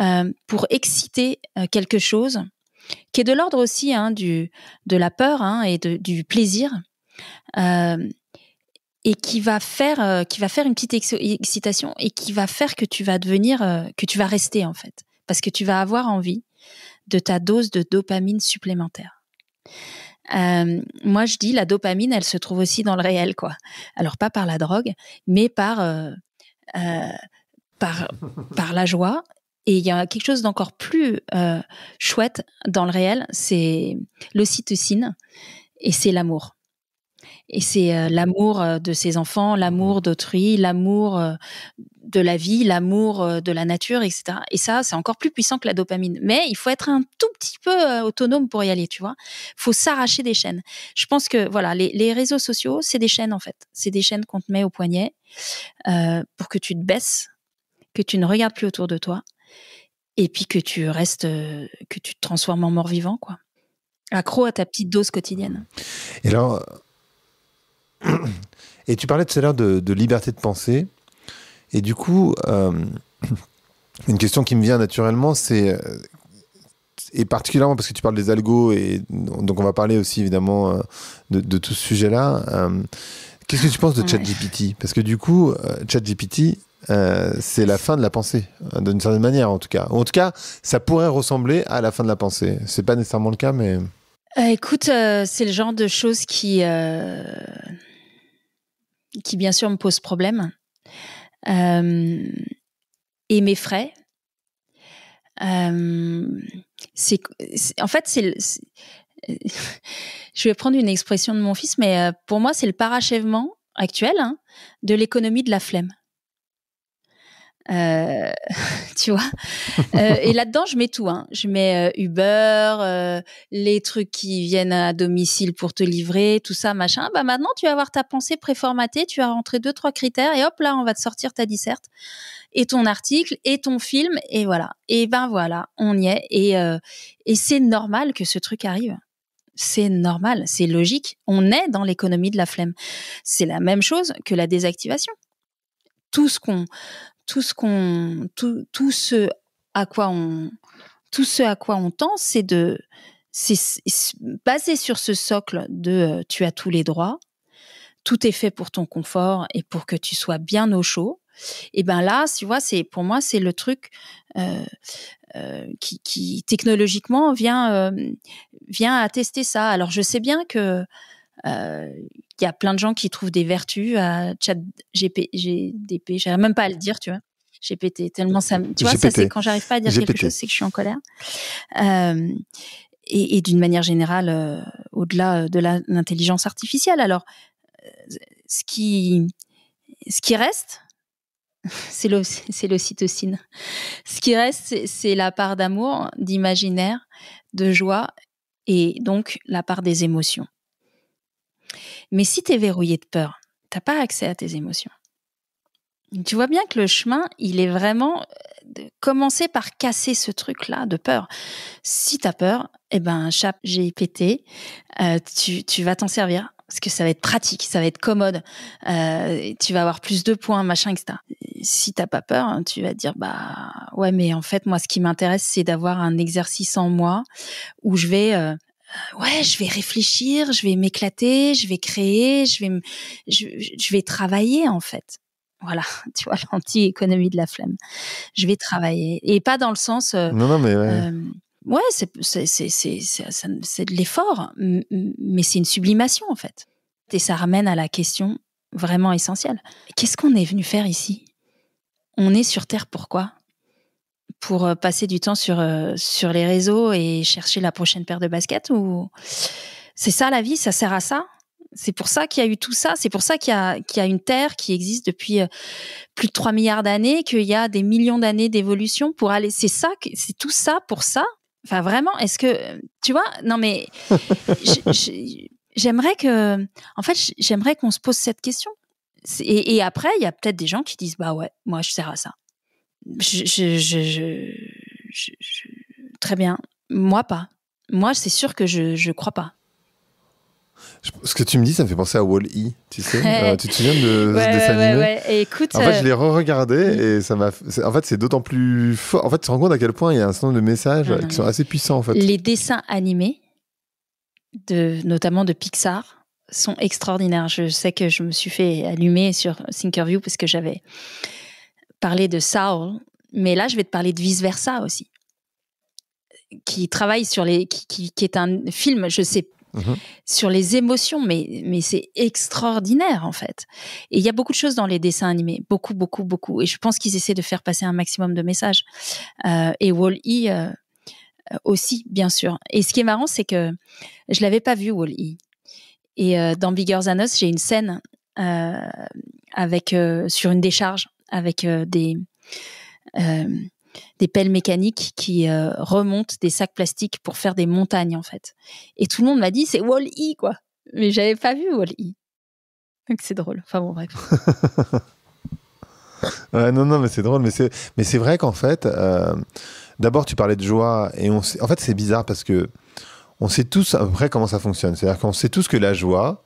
euh, pour exciter euh, quelque chose qui est de l'ordre aussi hein, du, de la peur hein, et de, du plaisir. Euh, et qui va faire qui va faire une petite excitation et qui va faire que tu vas devenir que tu vas rester en fait parce que tu vas avoir envie de ta dose de dopamine supplémentaire. Euh, moi, je dis la dopamine, elle se trouve aussi dans le réel, quoi. Alors pas par la drogue, mais par euh, euh, par par la joie. Et il y a quelque chose d'encore plus chouette dans le réel, c'est l'ocytocine et c'est l'amour. Et c'est euh, l'amour euh, de ses enfants, l'amour mmh. d'autrui, l'amour euh, de la vie, l'amour de la nature, etc. Et ça, c'est encore plus puissant que la dopamine. Mais il faut être un tout petit peu autonome pour y aller, tu vois. faut s'arracher des chaînes. Je pense que voilà, les, réseaux sociaux, c'est des chaînes en fait. C'est des chaînes qu'on te met au poignet pour que tu te baisses, que tu ne regardes plus autour de toi, et puis que tu restes, que tu te transformes en mort vivant, quoi. Accro à ta petite dose quotidienne. Et alors, et tu parlais tout à l'heure de, liberté de pensée. Et du coup, euh, une question qui me vient naturellement, c'est, euh, et particulièrement parce que tu parles des algos, et donc on va parler aussi évidemment euh, de, tout ce sujet-là. Qu'est-ce que tu penses de ChatGPT Parce que du coup, ChatGPT, c'est la fin de la pensée, d'une certaine manière en tout cas. En tout cas, ça pourrait ressembler à la fin de la pensée. C'est pas nécessairement le cas, mais. Euh, écoute, euh, c'est le genre de choses qui, euh, qui bien sûr me pose problème et m'effraie. c'est, en fait, c'est, je vais prendre une expression de mon fils, mais pour moi, c'est le parachèvement actuel hein, de l'économie de la flemme. Euh, tu vois. Euh, et là-dedans, je mets tout. Hein. Je mets euh, Uber, les trucs qui viennent à domicile pour te livrer, tout ça, machin. Bah maintenant, tu vas avoir ta pensée préformatée, tu vas rentrer deux trois critères et hop là, on va te sortir ta disserte et ton article et ton film et voilà. Et ben voilà, on y est. Et et c'est normal que ce truc arrive c'est normal, c'est logique. On est dans l'économie de la flemme. C'est la même chose que la désactivation. Tout ce qu'on tout ce qu'on, tout, tout ce à quoi on, tout ce à quoi on tend, c'est de, c'est basé sur ce socle de euh, tu as tous les droits, tout est fait pour ton confort et pour que tu sois bien au chaud. Et ben là, tu vois, c'est pour moi c'est le truc euh, euh, qui, qui, technologiquement vient vient attester ça. Alors je sais bien que il euh, y a plein de gens qui trouvent des vertus à chat GP, j'arrive même pas à le dire, tu vois. GPT, tellement ça. Tu vois, ça c'est quand j'arrive pas à dire quelque chose, c'est que je suis en colère. Euh, et, d'une manière générale, euh, au-delà de l'intelligence artificielle. Alors, ce qui, ce qui reste, c'est l'ocytocine. Ce qui reste, c'est la part d'amour, d'imaginaire, de joie et donc la part des émotions. Mais si tu es verrouillé de peur, t'as pas accès à tes émotions. Tu vois bien que le chemin, il est vraiment euh, de commencer par casser ce truc-là de peur. Si tu as peur, eh ben, chap j'ai pété. Euh, tu, vas t'en servir parce que ça va être pratique, ça va être commode, euh, tu vas avoir plus de points, machin, etc. Si t'as pas peur, hein, tu vas dire bah ouais, mais en fait moi ce qui m'intéresse c'est d'avoir un exercice en moi où je vais euh, ouais, je vais réfléchir, je vais m'éclater, je vais créer, je vais, je, vais travailler en fait. Voilà, tu vois, l'anti-économie de la flemme. Je vais travailler. Et pas dans le sens. Euh, non, non, mais ouais. Euh, ouais, c'est de l'effort, mais c'est une sublimation en fait. Et ça ramène à la question vraiment essentielle. Qu'est-ce qu'on est venu faire ici On est sur Terre pourquoi pour euh, passer du temps sur, euh, sur les réseaux et chercher la prochaine paire de baskets ou c'est ça la vie, ça sert à ça c'est pour ça qu'il y a eu tout ça, c'est pour ça qu'il y, a une Terre qui existe depuis euh, plus de 3 milliards d'années, qu'il y a des millions d'années d'évolution pour aller. C'est ça, c'est tout ça pour ça. Enfin, vraiment, est-ce que. Tu vois, non, mais. j'aimerais que. En fait, j'aimerais qu'on se pose cette question. Et, et après, il y a peut-être des gens qui disent Bah ouais, moi, je sers à ça je, très bien. Moi, pas. Moi, c'est sûr que je ne crois pas. Ce que tu me dis, ça me fait penser à Wall-E, tu sais. Euh, tu te souviens de ce dessin animé écoute, En fait, euh, je l'ai re-regardé mm. et ça m'a. En fait, c'est d'autant plus fort. En fait, tu te rends compte à quel point il y a un certain nombre de messages ah, qui sont assez puissants, en fait. Les dessins animés, de, notamment de Pixar, sont extraordinaires. Je sais que je me suis fait allumer sur Thinkerview parce que j'avais parler de Saul, mais là, je vais te parler de Vice Versa aussi, qui travaille sur les. qui, est un film, je sais mhm. sur les émotions, mais, mais c'est extraordinaire en fait. Et il y a beaucoup de choses dans les dessins animés, beaucoup, beaucoup, beaucoup. Et je pense qu'ils essaient de faire passer un maximum de messages. Euh, et Wall-E euh, euh, aussi, bien sûr. Et ce qui est marrant, c'est que je l'avais pas vu Wall-E. Et dans Bigger Than j'ai une scène avec sur une décharge avec euh, des euh, des pelles mécaniques qui euh, remontent des sacs plastiques pour faire des montagnes en fait. Et tout le monde m'a dit c'est Wall-E quoi. Mais j'avais pas vu Wall-E. Donc c'est drôle. Enfin bon bref. non non mais c'est drôle mais c'est mais c'est vrai qu'en fait d'abord tu parlais de joie et on en fait c'est bizarre parce que on sait tous à peu près comment ça fonctionne. C'est-à-dire qu'on sait tous que la joie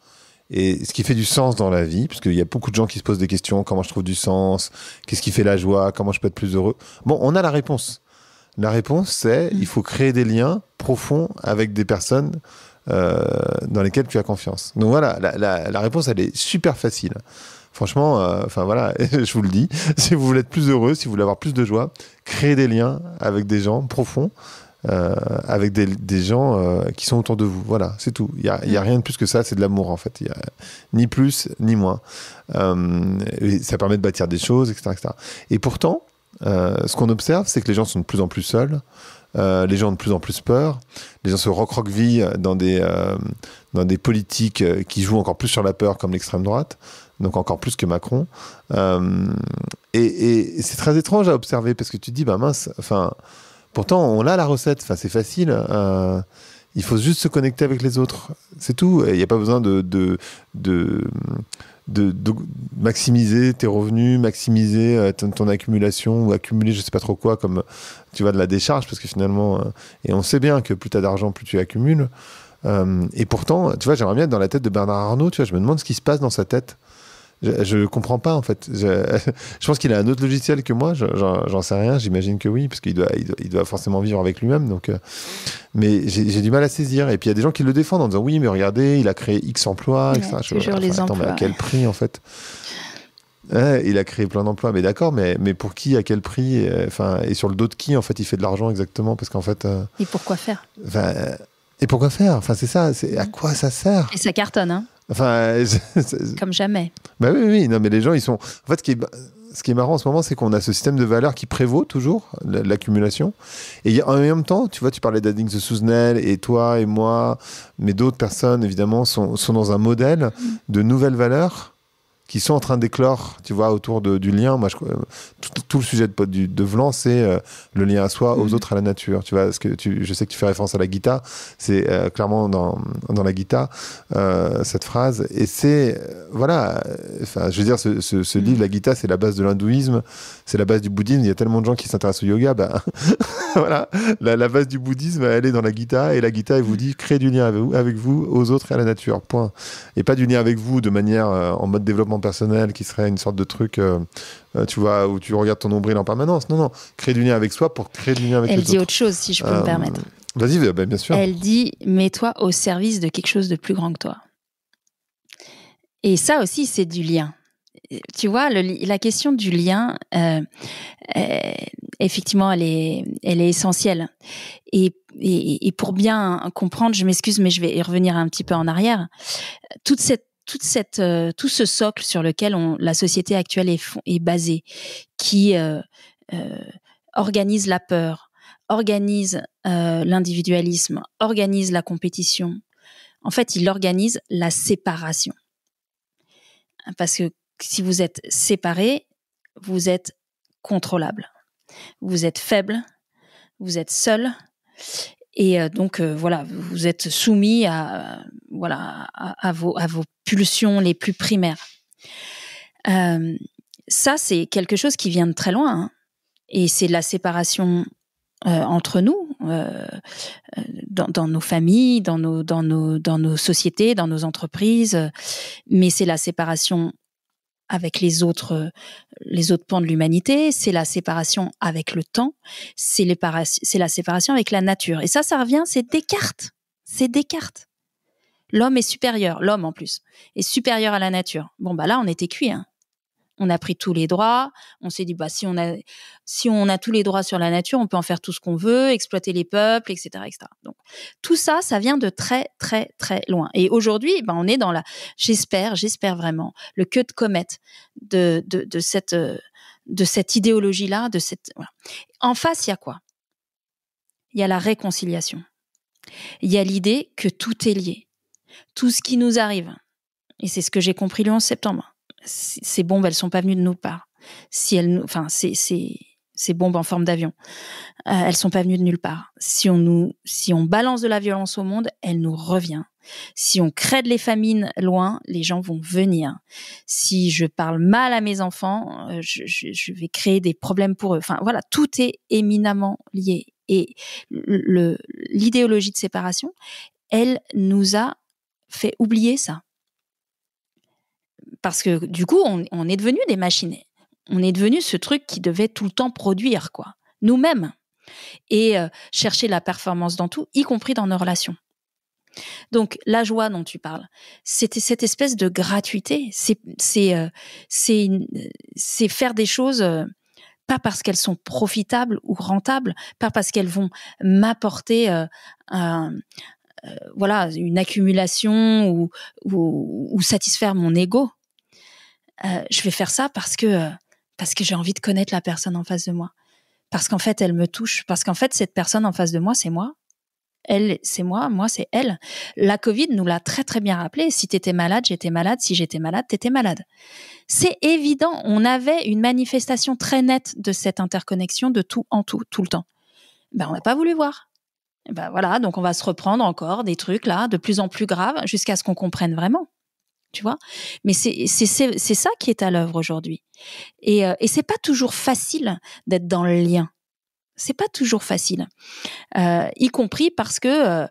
et ce qui fait du sens dans la vie, parce qu'il y a beaucoup de gens qui se posent des questions, comment je trouve du sens, qu'est-ce qui fait la joie, comment je peux être plus heureux. Bon, on a la réponse. La réponse, c'est il faut créer des liens profonds avec des personnes euh, dans lesquelles tu as confiance. Donc voilà, la, réponse, elle est super facile. Franchement, euh, enfin voilà, je vous le dis, si vous voulez être plus heureux, si vous voulez avoir plus de joie, créez des liens avec des gens profonds euh, avec des, gens euh, qui sont autour de vous. Voilà, c'est tout. Il n'y a, a, mm. rien de plus que ça, c'est de l'amour en fait. ni plus, ni moins. Euh, ça permet de bâtir des choses, etc. etc. Et pourtant, ce qu'on observe, c'est que les gens sont de plus en plus seuls. les gens ont de plus en plus peur, les gens se recroquevillent dans des, dans des politiques qui jouent encore plus sur la peur comme l'extrême droite, donc encore plus que Macron. et, c'est très étrange à observer parce que tu te dis, bah mince, enfin... Pourtant, on a la recette. Enfin, c'est facile. Euh, il faut juste se connecter avec les autres. C'est tout. Il n'y a pas besoin de, maximiser tes revenus, maximiser euh, ton, accumulation ou accumuler je ne sais pas trop quoi comme tu vas de la décharge parce que finalement, euh, et on sait bien que plus tu as d'argent, plus tu accumules. et pourtant, tu vois, j'aimerais bien être dans la tête de Bernard Arnault. Tu vois, je me demande ce qui se passe dans sa tête. Je, je comprends pas en fait. Je, pense qu'il a un autre logiciel que moi. J'en sais rien. J'imagine que oui, parce qu'il doit, il doit, forcément vivre avec lui-même. Donc, euh. mais j'ai du mal à saisir. Et puis il y a des gens qui le défendent en disant oui, mais regardez, il a créé X emplois, etc. Je, toujours les emplois, mais à quel prix en fait Il a créé plein d'emplois, mais d'accord, mais, mais pour qui, à quel prix euh, Enfin, et sur le dos de qui en fait il fait de l'argent exactement Parce qu'en fait. Euh, et pourquoi faire Et pourquoi faire Enfin, c'est ça. C'est à quoi ça sert Et ça cartonne. Hein comme jamais. Bah oui, oui, non, mais les gens, ils sont. En fait, ce qui est, marrant en ce moment, c'est qu'on a ce système de valeurs qui prévaut toujours, l'accumulation. Et en même temps, tu vois, tu parlais d'Adding the Sousnel, et toi et moi, mais d'autres personnes, évidemment, sont, sont dans un modèle mm. de nouvelles valeurs qui sont en train d'éclore, tu vois, autour du lien. Moi, je, euh, tout, le sujet de, de, de Vlan, c'est euh, le lien à soi, aux mm. autres, à la nature. Tu vois, ce que tu, je sais que tu fais référence à la guitare, c'est euh, clairement dans, la guitare cette phrase. Et c'est, voilà, enfin, je veux dire, ce, mm. livre, la guitare, c'est la base de l'hindouisme, c'est la base du bouddhisme. Il y a tellement de gens qui s'intéressent au yoga, Ben, voilà, la, base du bouddhisme, elle est dans la guitare, et la guitare, elle vous dit, crée du lien avec vous, avec vous, aux autres et à la nature, point. Et pas du lien avec vous de manière en mode développement personnel, qui serait une sorte de truc, euh, euh, tu vois, où tu regardes ton nombril en permanence. Non, non, créer du lien avec soi pour créer du lien avec les autres. Elle dit autre chose, si je peux me euh, permettre. Vas-y, bah, bah, bien sûr. Elle dit, mets-toi au service de quelque chose de plus grand que toi. Et ça aussi, c'est du lien. Tu vois, la question du lien, effectivement, elle est, elle est essentielle. Et, pour bien comprendre, je m'excuse, mais je vais revenir un petit peu en arrière. Toute cette cette, euh, tout ce socle sur lequel la société actuelle est, basée, qui euh, euh, organise la peur, organise l'individualisme, organise la compétition. En fait, il organise la séparation. Parce que si vous êtes séparé, vous êtes contrôlable, vous êtes faible, vous êtes seul, et euh, donc euh, voilà, vous êtes soumis à euh, voilà à, à, vos, à vos pulsions les plus primaires. ça, c'est quelque chose qui vient de très loin, hein. et c'est la séparation entre nous, dans, dans, nos familles, dans nos dans nos dans nos sociétés, dans nos entreprises. Mais c'est la séparation avec les autres, euh, les autres pans de l'humanité, c'est la séparation avec le temps, c'est la séparation avec la nature. Et ça, ça revient, c'est Descartes. C'est Descartes. L'homme est supérieur, l'homme en plus, est supérieur à la nature. Bon, bah là, on était cuit. Hein on a pris tous les droits. On s'est dit, bah, si on a, si on a tous les droits sur la nature, on peut en faire tout ce qu'on veut, exploiter les peuples, etc., etc. Donc, tout ça, ça vient de très, très, très loin. Et aujourd'hui, ben on est dans la, j'espère, j'espère vraiment, le queue de comète de, de, cette, de cette idéologie-là, de cette, En face, il y a quoi? Il y a la réconciliation. Il y a l'idée que tout est lié. Tout ce qui nous arrive, et c'est ce que j'ai compris le 11 septembre, ces bombes, elles sont pas venues de nulle part. Si elles, enfin, ces, bombes en forme d'avion, elles euh, elles sont pas venues de nulle part. Si on nous, si on balance de la violence au monde, elle nous revient. Si on crée de les famines loin, les gens vont venir. Si je parle mal à mes enfants, euh, je, je, je, vais créer des problèmes pour eux. Enfin, voilà, tout est éminemment lié. Et l'idéologie de séparation, elle nous a fait oublier ça parce que du coup, on, est devenu des machines. On est devenu ce truc qui devait tout le temps produire, quoi, nous-mêmes, et euh, chercher la performance dans tout, y compris dans nos relations. Donc la joie dont tu parles, c'était cette espèce de gratuité. C'est euh, faire des choses euh, pas parce qu'elles sont profitables ou rentables, pas parce qu'elles vont m'apporter voilà une accumulation ou, ou satisfaire mon ego. Euh, je vais faire ça parce que euh, parce que j'ai envie de connaître la personne en face de moi, parce qu'en fait elle me touche, parce qu'en fait cette personne en face de moi c'est moi, elle c'est moi, moi c'est elle. La Covid nous l'a très très bien rappelé. Si tu étais malade, j'étais malade. Si j'étais malade, tu étais malade. C'est évident. On avait une manifestation très nette de cette interconnexion de tout en tout, tout le temps. Ben on n'a pas voulu voir. Ben voilà, donc on va se reprendre encore des trucs là, de plus en plus graves, jusqu'à ce qu'on comprenne vraiment tu vois mais c'est ça qui est à l'œuvre aujourd'hui et, euh, et c'est pas toujours facile d'être dans le lien c'est pas toujours facile euh, y compris parce que euh,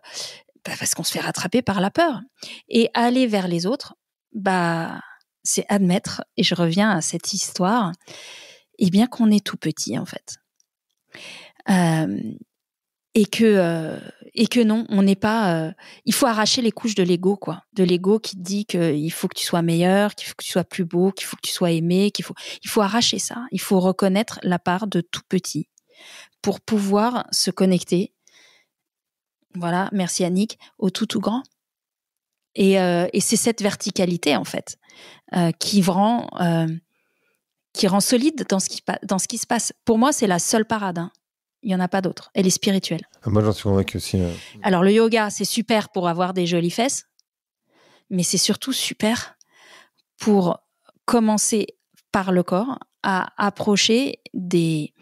bah, parce qu'on se fait rattraper par la peur et aller vers les autres bah c'est admettre et je reviens à cette histoire et eh bien qu'on est tout petit en fait et que euh, et que non, on n'est pas. Euh, il faut arracher les couches de l'ego, quoi, de l'ego qui te dit qu'il faut que tu sois meilleur, qu'il faut que tu sois plus beau, qu'il faut que tu sois aimé, qu'il faut. Il faut arracher ça. Il faut reconnaître la part de tout petit pour pouvoir se connecter. Voilà, merci Annick, au tout tout grand. Et, euh, et c'est cette verticalité en fait qui rend qui rend solide dans ce qui dans ce qui se passe. Pour moi, c'est la seule parade. Hein il n'y en a pas d'autre. Elle est spirituelle. Ah, moi, j'en suis convaincu aussi. Alors, le yoga, c'est super pour avoir des jolies fesses, mais c'est surtout super pour commencer par le corps à approcher des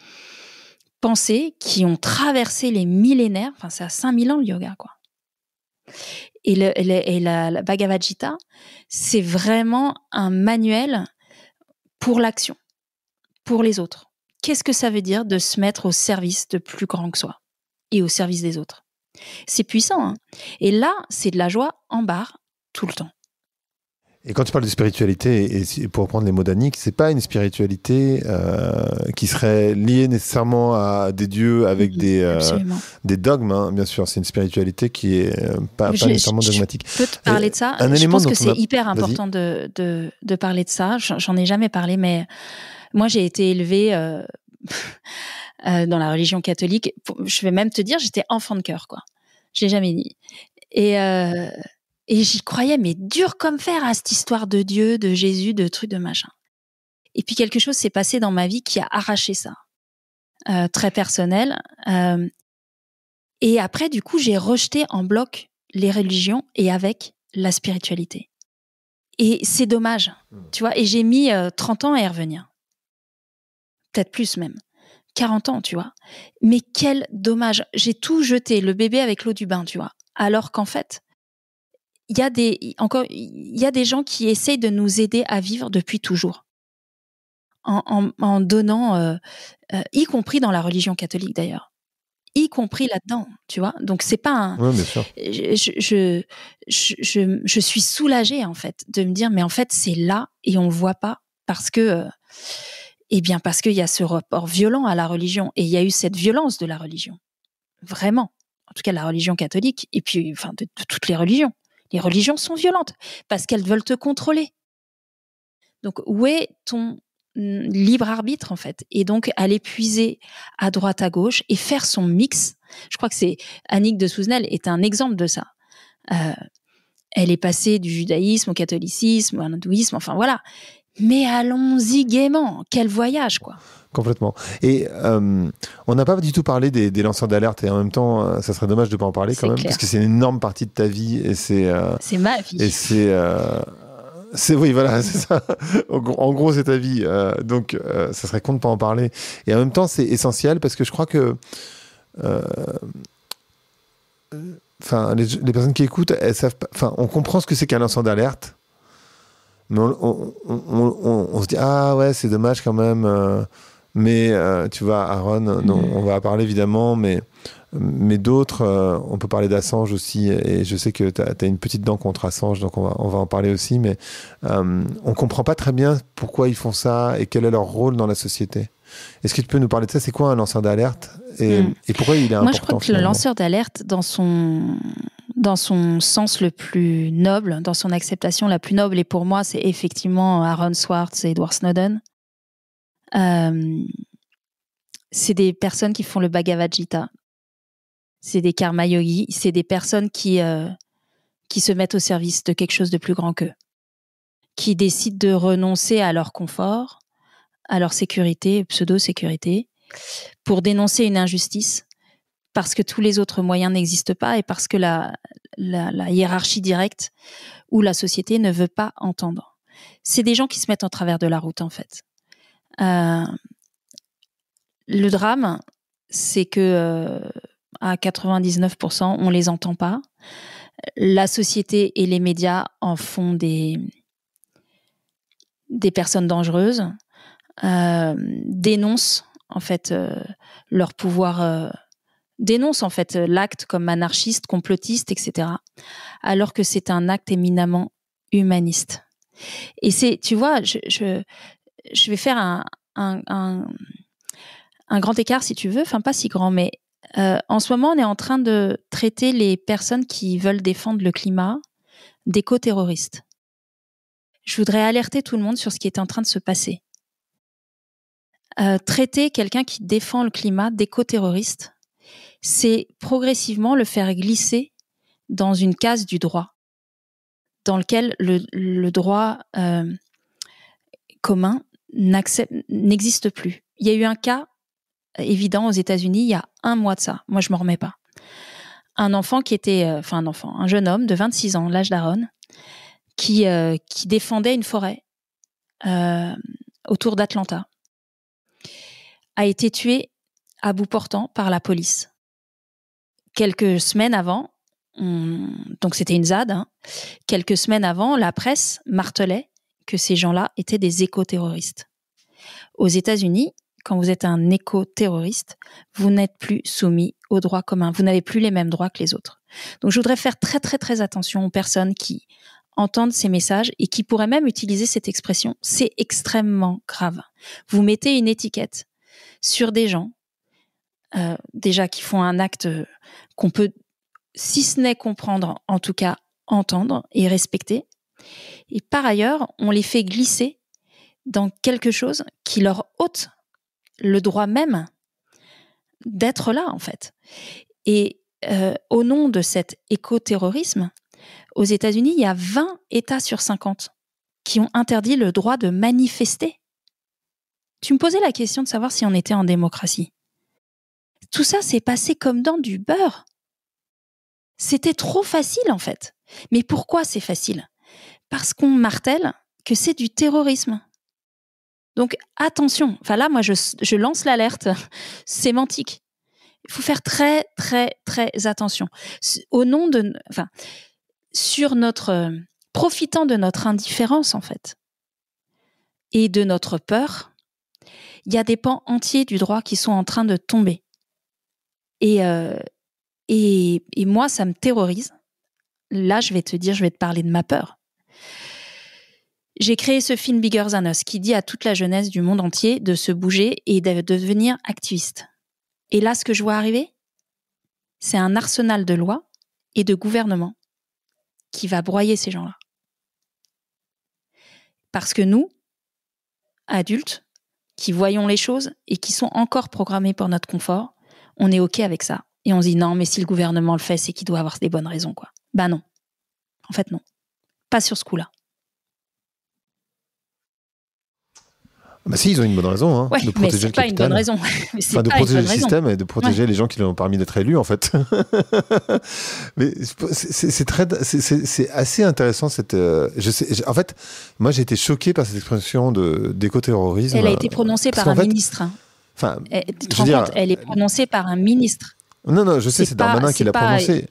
pensées qui ont traversé les millénaires. Enfin, c'est à 5000 ans le yoga, quoi. Et, le, la Bhagavad Gita, c'est vraiment un manuel pour l'action, pour les autres qu'est-ce que ça veut dire de se mettre au service de plus grand que soi et au service des autres C'est puissant. Hein. et là, c'est de la joie en barre tout le temps. Et quand tu parles de spiritualité, et pour reprendre les mots d'Annick, c'est pas une spiritualité euh, qui serait liée nécessairement à des dieux avec des, euh, des dogmes, hein, bien sûr. C'est une spiritualité qui est euh, pas, nécessairement dogmatique. Je peux te parler de ça. je pense que c'est hyper important de, de, de, parler de ça. J'en ai jamais parlé, mais moi, j'ai été élevée euh, euh, dans la religion catholique. Je vais même te dire, j'étais enfant de cœur, quoi. J'ai jamais dit. Euh, et j'y croyais, mais dur comme fer à cette histoire de Dieu, de Jésus, de trucs, de machin. Et puis quelque chose s'est passé dans ma vie qui a arraché ça, très personnel. et après, du coup, j'ai rejeté en bloc les religions et avec la spiritualité. Et c'est dommage, hmm. tu vois. Et j'ai mis 30 ans à y revenir plus même. 40 ans, tu vois. Mais quel dommage. J'ai tout jeté, le bébé avec l'eau du bain, tu vois. Alors qu'en fait, il y a des, encore, il y a des gens qui essayent de nous aider à vivre depuis toujours. En, donnant, euh, euh, y compris dans la religion catholique d'ailleurs y compris là-dedans, tu vois. Donc c'est pas un. Je, je, suis soulagée en fait de me dire mais en fait c'est là et on le voit pas parce que euh, eh bien parce qu'il y a ce rapport violent à la religion et il y a eu cette violence de la religion. Vraiment. En tout cas, la religion catholique et puis enfin de, toutes les religions. Les religions sont violentes parce qu'elles veulent te contrôler. Donc où est ton mm, libre arbitre en fait et donc aller puiser à droite à gauche et faire son mix. Je crois que c'est Annick de Souzenel est un exemple de ça. Euh, elle est passée du judaïsme au catholicisme, au hindouisme, enfin voilà mais allons-y gaiement. Quel voyage, quoi. Complètement. Et euh, on n'a pas du tout parlé des, lanceurs d'alerte et en même temps, euh, ça serait dommage de ne pas en parler quand même, parce que c'est une énorme partie de ta vie et c'est. Euh, c'est ma vie. Et c'est. Euh, oui, voilà, c'est ça. en gros, c'est ta vie. donc, ça serait con de ne pas en parler. Et en même temps, c'est essentiel parce que je crois que enfin les, les, personnes qui écoutent elles savent enfin on comprend ce que c'est qu'un lanceur d'alerte mais on, se dit ah ouais c'est dommage quand même euh, mais euh, tu vois Aaron euh, mm. on va parler évidemment mais mais d'autres on peut parler d'Assange aussi et je sais que tu as, une petite dent contre Assange donc on va, en parler aussi mais on comprend pas très bien pourquoi ils font ça et quel est leur rôle dans la société est-ce que tu peux nous parler de ça C'est quoi un lanceur d'alerte et, mm. pourquoi il est important Moi, je crois que le lanceur d'alerte, dans son dans son sens le plus noble, dans son acceptation la plus noble. Et pour moi, c'est effectivement Aaron Swartz et Edward Snowden. Euh, c'est des personnes qui font le Bhagavad Gita. C'est des karma yogis. C'est des personnes qui, euh, qui se mettent au service de quelque chose de plus grand qu'eux. Qui décident de renoncer à leur confort, à leur sécurité, pseudo-sécurité, pour dénoncer une injustice parce que tous les autres moyens n'existent pas et parce que la, hiérarchie directe ou la société ne veut pas entendre. C'est des gens qui se mettent en travers de la route, en fait. Euh, le drame, c'est que euh, à 99%, on les entend pas. La société et les médias en font des, des personnes dangereuses, euh, dénoncent en fait leur pouvoir dénonce en fait l'acte comme anarchiste, complotiste, etc. Alors que c'est un acte éminemment humaniste. Et c'est, tu vois, je, je, vais faire un, un, grand écart si tu veux, enfin pas si grand, mais euh, en ce moment on est en train de traiter les personnes qui veulent défendre le climat d'éco-terroristes. Je voudrais alerter tout le monde sur ce qui est en train de se passer. Euh, traiter quelqu'un qui défend le climat d'éco-terroriste, c'est progressivement le faire glisser dans une case du droit, dans lequel le, droit euh, commun n'existe plus. Il y a eu un cas évident aux États-Unis il y a un mois de ça. Moi, je m'en remets pas. Un enfant qui était, euh, enfin un enfant, un jeune homme de 26 ans, l'âge d'Aaron, qui euh, défendait une forêt autour d'Atlanta, a été tué à bout portant par la police quelques semaines avant, donc c'était une ZAD, hein, quelques semaines avant, la presse martelait que ces gens-là étaient des éco-terroristes. Aux États-Unis, quand vous êtes un éco-terroriste, vous n'êtes plus soumis aux droits communs, vous n'avez plus les mêmes droits que les autres. Donc je voudrais faire très très très attention aux personnes qui entendent ces messages et qui pourraient même utiliser cette expression. C'est extrêmement grave. Vous mettez une étiquette sur des gens euh, déjà qui font un acte qu'on peut, si ce n'est comprendre, en tout cas entendre et respecter. Et par ailleurs, on les fait glisser dans quelque chose qui leur ôte le droit même d'être là, en fait. Et euh, au nom de cet écoterrorisme, aux États-Unis, il y a 20 États sur 50 qui ont interdit le droit de manifester. Tu me posais la question de savoir si on était en démocratie. Tout ça s'est passé comme dans du beurre. C'était trop facile en fait. Mais pourquoi c'est facile Parce qu'on martèle que c'est du terrorisme. Donc attention, enfin là moi je, lance l'alerte sémantique. Il faut faire très très très attention. Au nom de... Enfin, sur notre... Euh, profitant de notre indifférence en fait et de notre peur, il y a des pans entiers du droit qui sont en train de tomber. Et, euh, et, et, moi, ça me terrorise. Là, je vais te dire, je vais te parler de ma peur. J'ai créé ce film Bigger Than Us qui dit à toute la jeunesse du monde entier de se bouger et de devenir activiste. Et là, ce que je vois arriver, c'est un arsenal de lois et de gouvernements qui va broyer ces gens-là. Parce que nous, adultes, qui voyons les choses et qui sont encore programmés pour notre confort, on est OK avec ça. Et on se dit non, mais si le gouvernement le fait, c'est qu'il doit avoir des bonnes raisons, quoi. Ben non. En fait, non. Pas sur ce coup-là. Bah si, ils ont une bonne raison hein, de protéger mais le pas une bonne raison. de protéger le système et de protéger les gens qui l'ont ont permis d'être élus, en fait. mais c'est très, c'est assez intéressant cette. Euh, je sais, en fait, moi j'ai été choqué par cette expression de terrorisme Elle a euh, été prononcée par un ministre. Hein. Enfin, elle, elle est prononcée par un ministre. Non, non, je sais, c'est Darmanin qui l'a prononcée.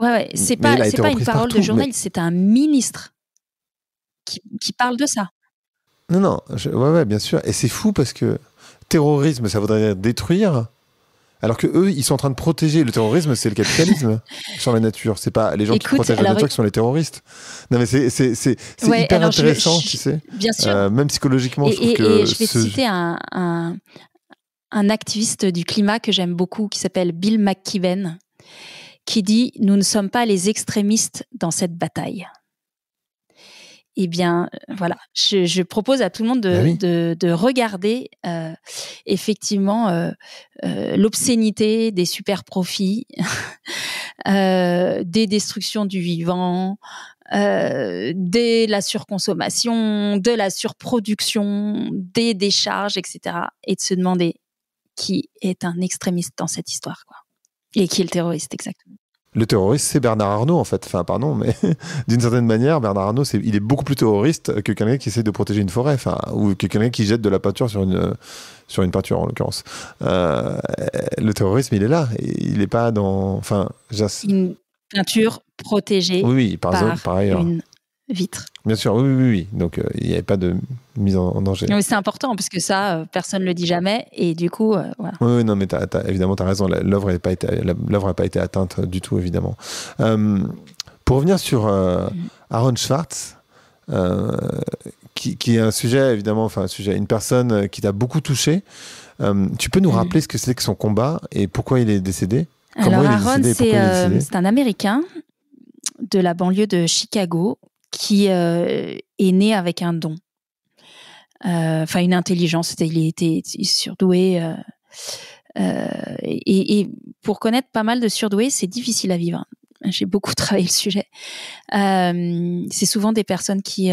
Ouais, ouais, c'est pas, pas une parole de journaliste, c'est un ministre qui, qui, parle de ça. Non, non, ouais, ouais, bien sûr. Et c'est fou parce que terrorisme, ça voudrait dire détruire, alors que eux, ils sont en train de protéger le terrorisme, c'est le capitalisme sur la nature. C'est pas les gens qui protègent la nature qui sont les terroristes. Non, mais c'est hyper intéressant, tu sais. Bien euh, même psychologiquement, je trouve que. je vais citer un, un activiste du climat que j'aime beaucoup qui s'appelle Bill McKibben, qui dit Nous ne sommes pas les extrémistes dans cette bataille. Eh bien, euh, voilà, je, propose à tout le monde de, bah regarder euh, effectivement euh, l'obscénité des super profits, des destructions du vivant, de la surconsommation, de la surproduction, des décharges, etc. Et de se demander qui est un extrémiste dans cette histoire, quoi. Et qui est le terroriste, exactement. Le terroriste, c'est Bernard Arnault, en fait. Enfin, pardon, mais d'une certaine manière, Bernard Arnault, c'est, il est beaucoup plus terroriste que quelqu'un qui essaie de protéger une forêt, ou que quelqu'un qui jette de la peinture sur une, euh, sur une peinture, en l'occurrence. Euh, le terrorisme, il est là. Il n'est pas dans. Enfin, Une peinture protégée oui, par, une vitre. Bien sûr, oui, oui, oui. Donc, euh, il n'y avait pas de mise en, danger. c'est important parce que ça, euh, personne ne le dit jamais et du coup, euh, Oui, non, mais évidemment, tu as raison. L'œuvre n'a pas, été, pas été atteinte du tout, évidemment. Euh, pour revenir sur mm. Aaron Schwartz, qui, est un sujet, évidemment, enfin, un sujet, une personne qui t'a beaucoup touché. tu peux nous mm. rappeler ce que c'est que son combat et pourquoi il est décédé Alors, Aaron, c'est un Américain de la banlieue de Chicago qui est né avec un don. Euh, enfin une intelligence, il était surdoué. Euh, euh, et, pour connaître pas mal de surdoués, c'est difficile à vivre. J'ai beaucoup travaillé le sujet. c'est souvent des personnes qui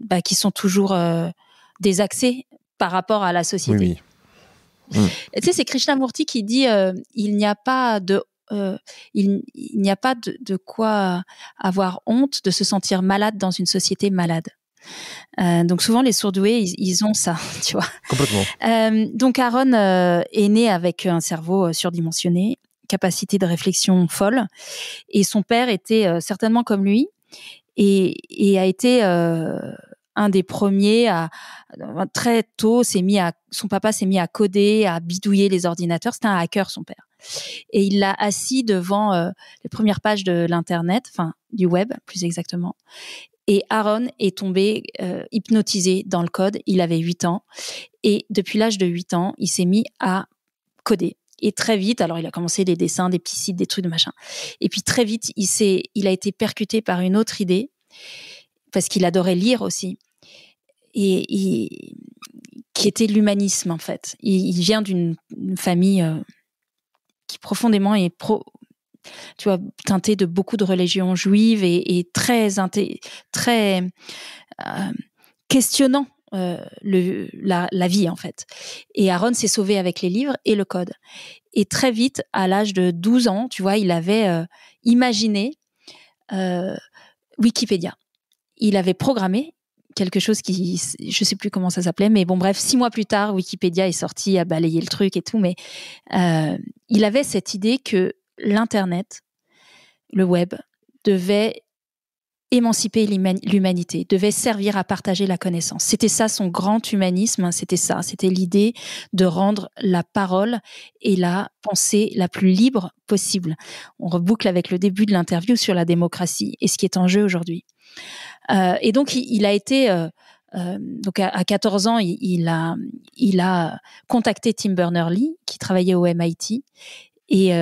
bah, qui sont toujours désaxées par rapport à la société. Oui, mmh. Tu sais, c'est Krishnamurti qui dit il n'y a pas de il, n'y a pas de, quoi avoir honte de se sentir malade dans une société malade. Euh, donc souvent les sourdoués, ils, ont ça, tu vois. Complètement. Euh, donc Aaron euh, est né avec un cerveau surdimensionné, capacité de réflexion folle, et son père était certainement comme lui et, a été un des premiers à très tôt s'est mis à son papa s'est mis à coder, à bidouiller les ordinateurs. C'était un hacker son père. Et il l'a assis devant les premières pages de l'internet, enfin du web plus exactement. Et Aaron est tombé euh, hypnotisé dans le code. Il avait 8 ans. Et depuis l'âge de 8 ans, il s'est mis à coder. Et très vite, alors il a commencé des dessins, des petits sites, des trucs de machin. Et puis très vite, il, s'est, il a été percuté par une autre idée, parce qu'il adorait lire aussi. Et, qui était l'humanisme en fait. Il, vient d'une famille euh, qui profondément est pro, tu vois, teinté de beaucoup de religions juives et, très, très euh, questionnant euh, le, la, vie en fait. Et Aaron s'est sauvé avec les livres et le code. Et très vite, à l'âge de 12 ans, tu vois, il avait euh, imaginé Wikipédia. Il avait programmé quelque chose qui, je sais plus comment ça s'appelait, mais bon bref, six mois plus tard, Wikipédia est sorti, a balayer le truc et tout, mais il avait cette idée que l'Internet, le web, devait émanciper l'humanité, devait servir à partager la connaissance. C'était ça son grand humanisme, hein, c'était ça, c'était l'idée de rendre la parole et la pensée la plus libre possible. On reboucle avec le début de l'interview sur la démocratie et ce qui est en jeu aujourd'hui. Euh, et donc il, a été... Euh, euh, donc à, 14 ans, il, a, il a contacté Tim Berners-Lee, qui travaillait au MIT, et,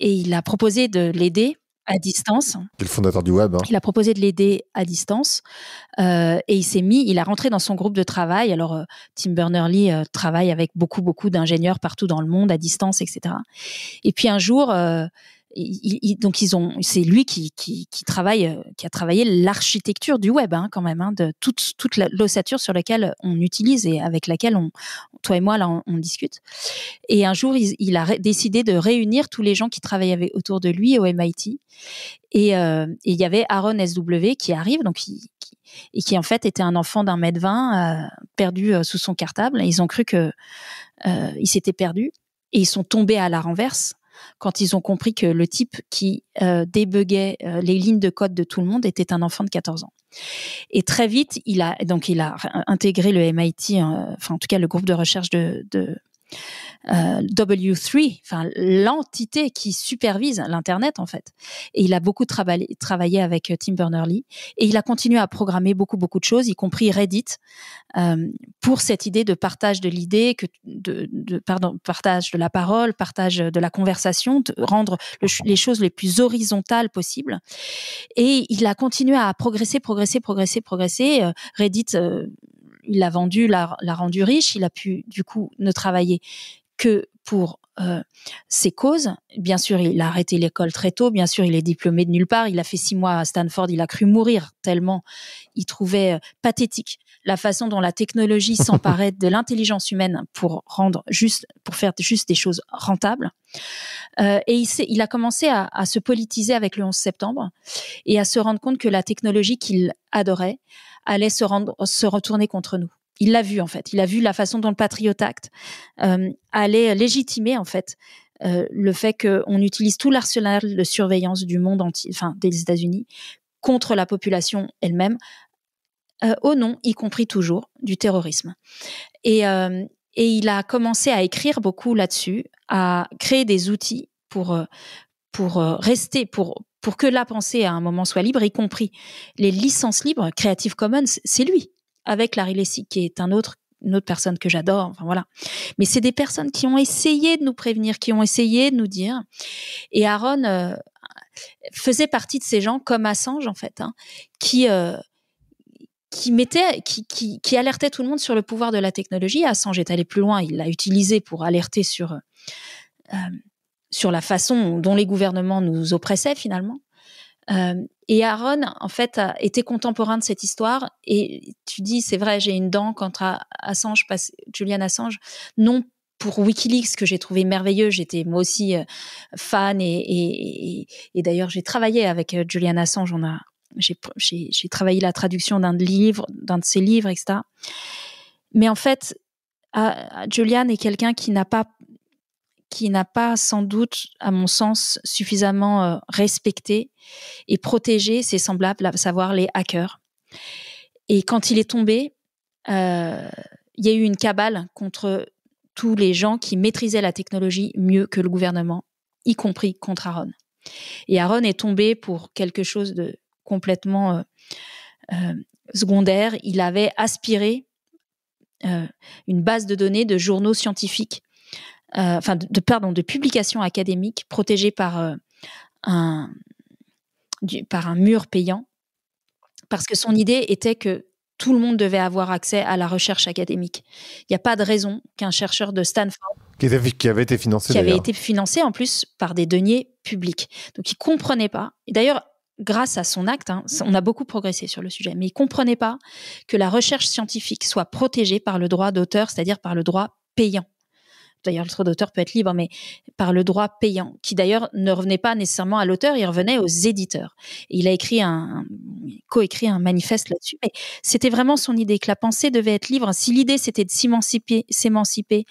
et il a proposé de l'aider à distance. le fondateur du web. Hein. Il a proposé de l'aider à distance euh, et il s'est mis, il a rentré dans son groupe de travail. Alors euh, Tim berners euh, travaille avec beaucoup beaucoup d'ingénieurs partout dans le monde à distance, etc. Et puis un jour, donc ils ont, c'est lui qui, qui, travaille, euh, qui a travaillé l'architecture du web hein, quand même, hein, de toute, toute l'ossature sur laquelle on utilise et avec laquelle on, toi et moi là, on, discute. Et un jour, il, a décidé de réunir tous les gens qui travaillaient autour de lui au MIT. Euh, et, il y avait Aaron SW qui arrive, donc et qui en fait était un enfant d'un mètre vingt, euh, perdu sous son cartable. Ils ont cru que il s'était perdu et ils sont tombés à la renverse quand ils ont compris que le type qui euh, débuguait euh, les lignes de code de tout le monde était un enfant de 14 ans. Et très vite, il a donc il a intégré le MIT, hein, enfin en tout cas le groupe de recherche de W3, enfin l'entité qui supervise l'internet en fait. Et il a beaucoup travaillé, travaillé avec euh, Tim Berners-Lee et il a continué à programmer beaucoup beaucoup de choses, y compris Reddit, euh, pour cette idée de partage de l'idée, que de, pardon, partage de la parole, partage de la conversation, de rendre les choses les plus horizontales possibles. Et il a continué à progresser, progresser, progresser, progresser. Euh, Reddit il l'a vendu, l'a rendu riche, il a pu du coup ne travailler que pour euh, ces ses causes. Bien sûr, il a arrêté l'école très tôt, bien sûr, il est diplômé de nulle part, il a fait six mois à Stanford, il a cru mourir tellement il trouvait euh, pathétique la façon dont la technologie s'emparait de l'intelligence humaine pour rendre juste, pour faire juste des choses rentables. Euh, et il, a commencé à, à, se politiser avec le 11 septembre et à se rendre compte que la technologie qu'il adorait allait se, rendre, se retourner contre nous il l'a vu en fait. Il a vu la façon dont le Patriot Act euh, allait légitimer en fait euh, le fait qu'on utilise tout l'arsenal de surveillance du monde entier, enfin des États-Unis, contre la population elle-même, euh, au nom, y compris toujours, du terrorisme. Et, et il a commencé à écrire beaucoup là-dessus, à créer des outils pour pour rester, pour pour que la pensée à un moment soit libre, y compris les licences libres, Creative Commons, c'est lui avec Larry Lessig, qui est un autre une autre personne que j'adore, enfin voilà. Mais c'est des personnes qui ont essayé de nous prévenir, qui ont essayé de nous dire. Et Aaron euh, faisait partie de ces gens comme Assange en fait, hein, qui euh, qui mettait, qui, qui, alertait tout le monde sur le pouvoir de la technologie. Assange est allé plus loin, il l'a utilisé pour alerter sur euh, sur la façon dont les gouvernements nous oppressaient finalement. Et Aaron, en fait, a été contemporain de cette histoire. Et tu dis, c'est vrai, j'ai une dent contre Assange, Julian Assange, non pour Wikileaks que j'ai trouvé merveilleux. J'étais moi aussi euh, fan et, d'ailleurs j'ai travaillé avec euh, Julian Assange. On a j'ai travaillé la traduction d'un d'un de ses livres, etc. Mais en fait, à Julian est quelqu'un qui n'a pas qui n'a pas sans doute, à mon sens, suffisamment euh, respecté et protégé ses semblables, à savoir les hackers. Et quand il est tombé, euh, il y a eu une cabale contre tous les gens qui maîtrisaient la technologie mieux que le gouvernement, y compris contre Aaron. Et Aaron est tombé pour quelque chose de complètement euh, secondaire. Il avait aspiré une base de données de journaux scientifiques euh, enfin de, pardon, de publications académiques protégées par euh, un par un mur payant, parce que son idée était que tout le monde devait avoir accès à la recherche académique. Il n'y a pas de raison qu'un chercheur de Stanford qui, avait été financé avait été financé en plus par des deniers publics. Donc il comprenait pas. d'ailleurs, grâce à son acte, hein, on a beaucoup progressé sur le sujet, mais il comprenait pas que la recherche scientifique soit protégée par le droit d'auteur, c'est-à-dire par le droit payant d'ailleurs le droit d'auteur peut être libre, mais par le droit payant, qui d'ailleurs ne revenait pas nécessairement à l'auteur, il revenait aux éditeurs. il a écrit un, coécrit un manifeste là-dessus, mais c'était vraiment son idée que la pensée devait être libre. Si l'idée c'était de s'émanciper, s'émanciper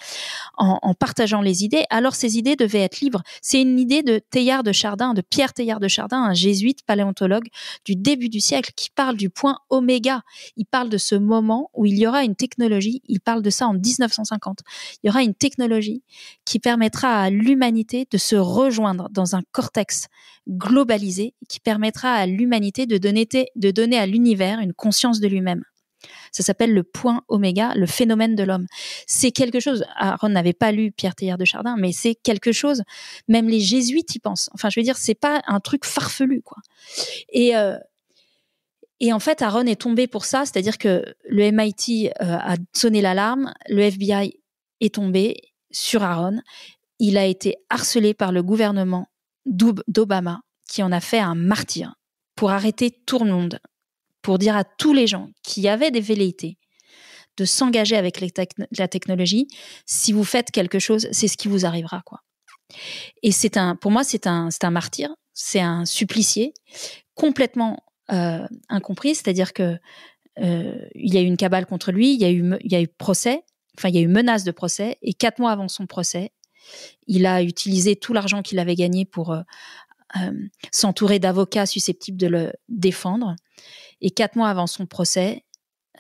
en, partageant les idées, alors ces idées devaient être libres. C'est une idée de Teilhard de Chardin, de Pierre Théard de Chardin, un jésuite paléontologue du début du siècle, qui parle du point oméga. Il parle de ce moment où il y aura une technologie. Il parle de ça en 1950. Il y aura une technologie qui permettra à l'humanité de se rejoindre dans un cortex globalisé, qui permettra à l'humanité de donner, de donner à l'univers une conscience de lui-même. Ça s'appelle le point oméga, le phénomène de l'homme. C'est quelque chose, Aaron n'avait pas lu Pierre Teilhard de Chardin, mais c'est quelque chose, même les jésuites y pensent. Enfin, je veux dire, c'est pas un truc farfelu, quoi. Et, euh, et en fait, Aaron est tombé pour ça, c'est-à-dire que le MIT euh, a sonné l'alarme, le FBI est tombé, sur Aaron. Il a été harcelé par le gouvernement d'Obama, qui en a fait un martyr, pour arrêter tout le monde, pour dire à tous les gens qui avaient des velléités de s'engager avec la technologie, si vous faites quelque chose, c'est ce qui vous arrivera, Et c'est un, pour moi, c'est un, un martyr, c'est un supplicié, complètement euh, incompris, c'est-à-dire que euh, il y a eu une cabale contre lui, il y eu, il y a eu procès, il y a eu menace de procès, et quatre mois avant son procès, il a utilisé tout l'argent qu'il avait gagné pour euh, euh, s'entourer d'avocats susceptibles de le défendre. Et quatre mois avant son procès,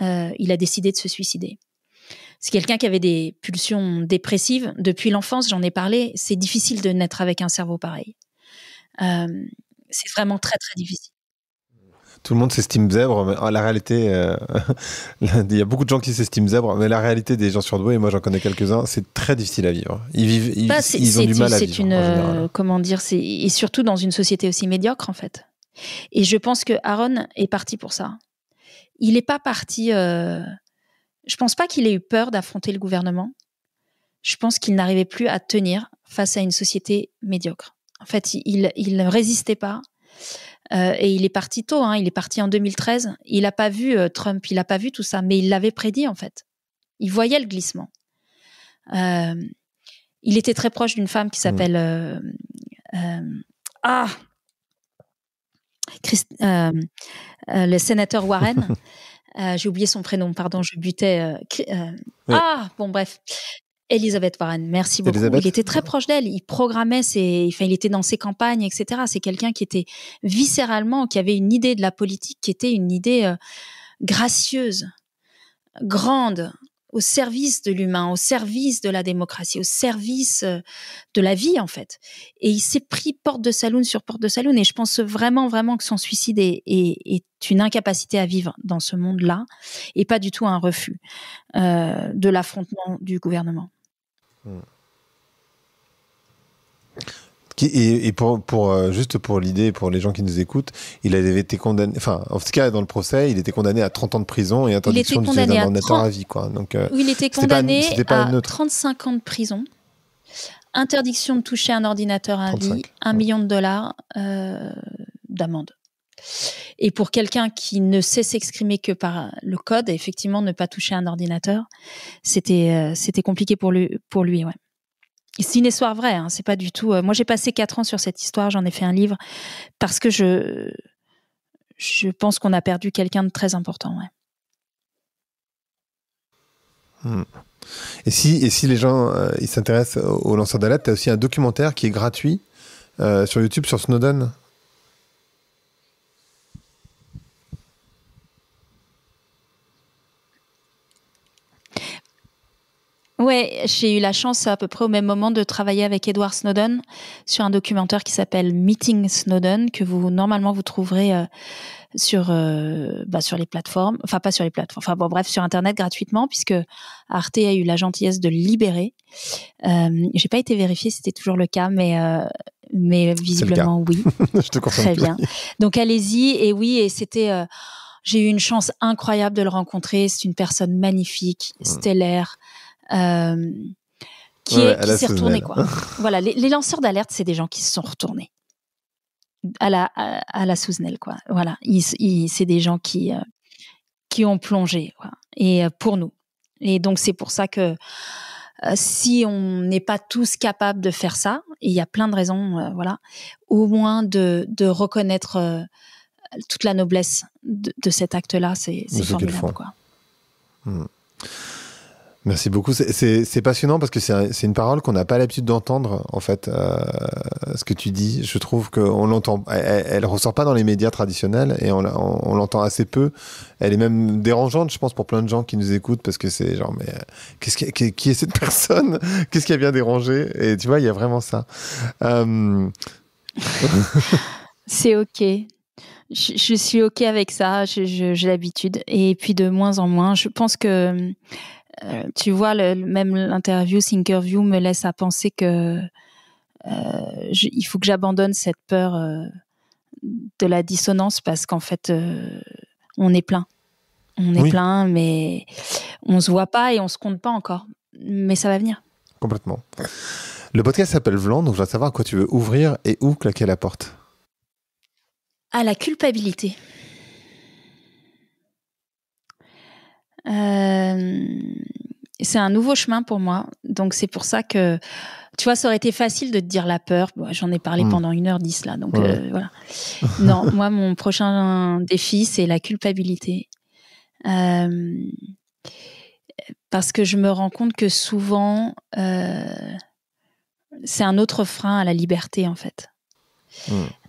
euh, il a décidé de se suicider. C'est quelqu'un qui avait des pulsions dépressives depuis l'enfance, j'en ai parlé. C'est difficile de naître avec un cerveau pareil. c'est vraiment très très difficile tout le monde s'estime zèbre, mais ah, la réalité, euh, il y a beaucoup de gens qui s'estiment zèbre, mais la réalité des gens sur surdoués, et moi j'en connais quelques-uns, c'est très difficile à vivre. Ils vivent, ils, bah, ont du mal à vivre. Une, euh, comment dire, c'est et surtout dans une société aussi médiocre en fait. Et je pense que Aaron est parti pour ça. Il n'est pas parti. Euh, je pense pas qu'il ait eu peur d'affronter le gouvernement. Je pense qu'il n'arrivait plus à tenir face à une société médiocre. En fait, il, il ne résistait pas. Euh, et il est parti tôt, hein. il est parti en 2013. Il n'a pas vu euh, Trump, il n'a pas vu tout ça, mais il l'avait prédit en fait. Il voyait le glissement. Euh, il était très proche d'une femme qui s'appelle ah le sénateur Warren. J'ai oublié son prénom, pardon, je butais. Ah, bon, bref. Elisabeth Warren, merci beaucoup. Il était très proche d'elle, il programmait ses, enfin, il était dans ses campagnes, etc. C'est quelqu'un qui était viscéralement, qui avait une idée de la politique, qui était une idée euh, gracieuse, grande, au service de l'humain, au service de la démocratie, au service euh, de la vie en fait. Et il s'est pris porte de saloon sur porte de saloon. Et je pense vraiment, vraiment que son suicide est, une incapacité à vivre dans ce monde-là et pas du tout un refus euh, de l'affrontement du gouvernement. Mm. Et, pour, pour, euh, juste pour l'idée, pour les gens qui nous écoutent, il avait été condamné, enfin, en tout cas, dans le procès, il était condamné à 30 ans de prison et interdiction d'utiliser un ordinateur à, vie, quoi. Donc, euh, il était condamné à 35 ans de prison, interdiction de toucher un ordinateur à vie, 1 million de dollars euh, d'amende. Et pour quelqu'un qui ne sait s'exprimer que par le code, effectivement, ne pas toucher un ordinateur, c'était euh, c'était compliqué pour lui. Pour lui ouais. C'est une histoire vraie, hein, c'est pas du tout. Euh, moi, j'ai passé quatre ans sur cette histoire, j'en ai fait un livre parce que je je pense qu'on a perdu quelqu'un de très important. Hmm. Et si, et si les gens euh, ils s'intéressent au lanceurs d'alerte, tu as aussi un documentaire qui est gratuit sur YouTube sur Snowden. Ouais, j'ai eu la chance à peu près au même moment de travailler avec Edward Snowden sur un documentaire qui s'appelle Meeting Snowden que vous normalement vous trouverez euh, sur euh, bah, sur les plateformes, enfin pas sur les plateformes, enfin bon bref sur internet gratuitement puisque Arte a eu la gentillesse de le libérer. Euh, j'ai pas été vérifiée c'était toujours le cas, mais mais visiblement oui. Je te confirme. Très bien. Donc allez-y et oui et c'était j'ai eu une chance incroyable de le rencontrer. C'est une personne magnifique, hmm. stellaire, euh, qui s'est retourné. Quoi. voilà, les, lanceurs d'alerte, c'est des gens qui se sont retournés à la, à, la quoi. Voilà, c'est des gens qui, euh, qui ont plongé, et euh, pour nous. Et donc, c'est pour ça que si on n'est pas tous capables de faire ça, il y a plein de raisons, voilà, au moins de, reconnaître toute la noblesse de, cet acte-là, c'est formidable, quoi. Hmm. Merci beaucoup. C'est passionnant parce que c'est une parole qu'on n'a pas l'habitude d'entendre, en fait, euh, ce que tu dis. Je trouve qu'on l'entend, elle, ne ressort pas dans les médias traditionnels et on, l'entend assez peu. Elle est même dérangeante, je pense, pour plein de gens qui nous écoutent parce que c'est genre, mais euh, ce qui, est cette personne Qu'est-ce qui a bien dérangé Et tu vois, il y a vraiment ça. Euh, c'est OK. Je, je, suis OK avec ça, j'ai l'habitude. Et puis de moins en moins, je pense que euh, tu vois, le, même l'interview Thinkerview me laisse à penser que euh, il faut que j'abandonne cette peur euh, de la dissonance parce qu'en fait, on est plein. On est plein, mais on se voit pas et on se compte pas encore. Mais ça va venir. Complètement. Le podcast s'appelle Vlan, donc je dois savoir à quoi tu veux ouvrir et où claquer la porte. À la culpabilité. Euh, c'est un nouveau chemin pour moi. Donc c'est pour ça que, tu vois, ça aurait été facile de te dire la peur. Bon, J'en ai parlé mm. pendant une heure 10 là, donc euh, voilà. non, moi, mon prochain défi, c'est la culpabilité. Euh, parce que je me rends compte que souvent, c'est un autre frein à la liberté, en fait.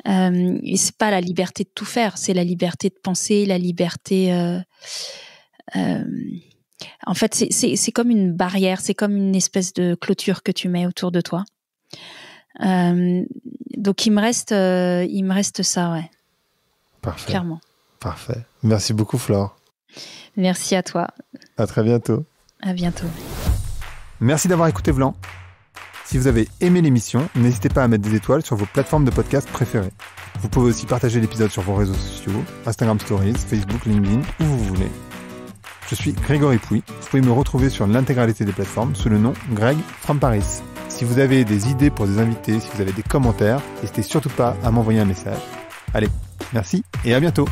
Mm. et c'est pas la liberté de tout faire, c'est la liberté de penser, la liberté euh, en fait, c'est comme une barrière, c'est comme une espèce de clôture que tu mets autour de toi. Euh, donc il me reste, euh, il me reste ça, ouais. Parfait. Clairement. Parfait. Merci beaucoup, Flore. Merci à toi. À très bientôt. À bientôt. Merci d'avoir écouté Vlan. Si vous avez aimé l'émission, n'hésitez pas à mettre des étoiles sur vos plateformes de podcast préférées. Vous pouvez aussi partager l'épisode sur vos réseaux sociaux, Instagram Stories, Facebook, LinkedIn, où vous voulez. Je suis Grégory Pouy. Vous pouvez me retrouver sur l'intégralité des plateformes sous le nom Greg From Paris. Si vous avez des idées pour des invités, si vous avez des commentaires, n'hésitez surtout pas à m'envoyer un message. Allez, merci et à bientôt.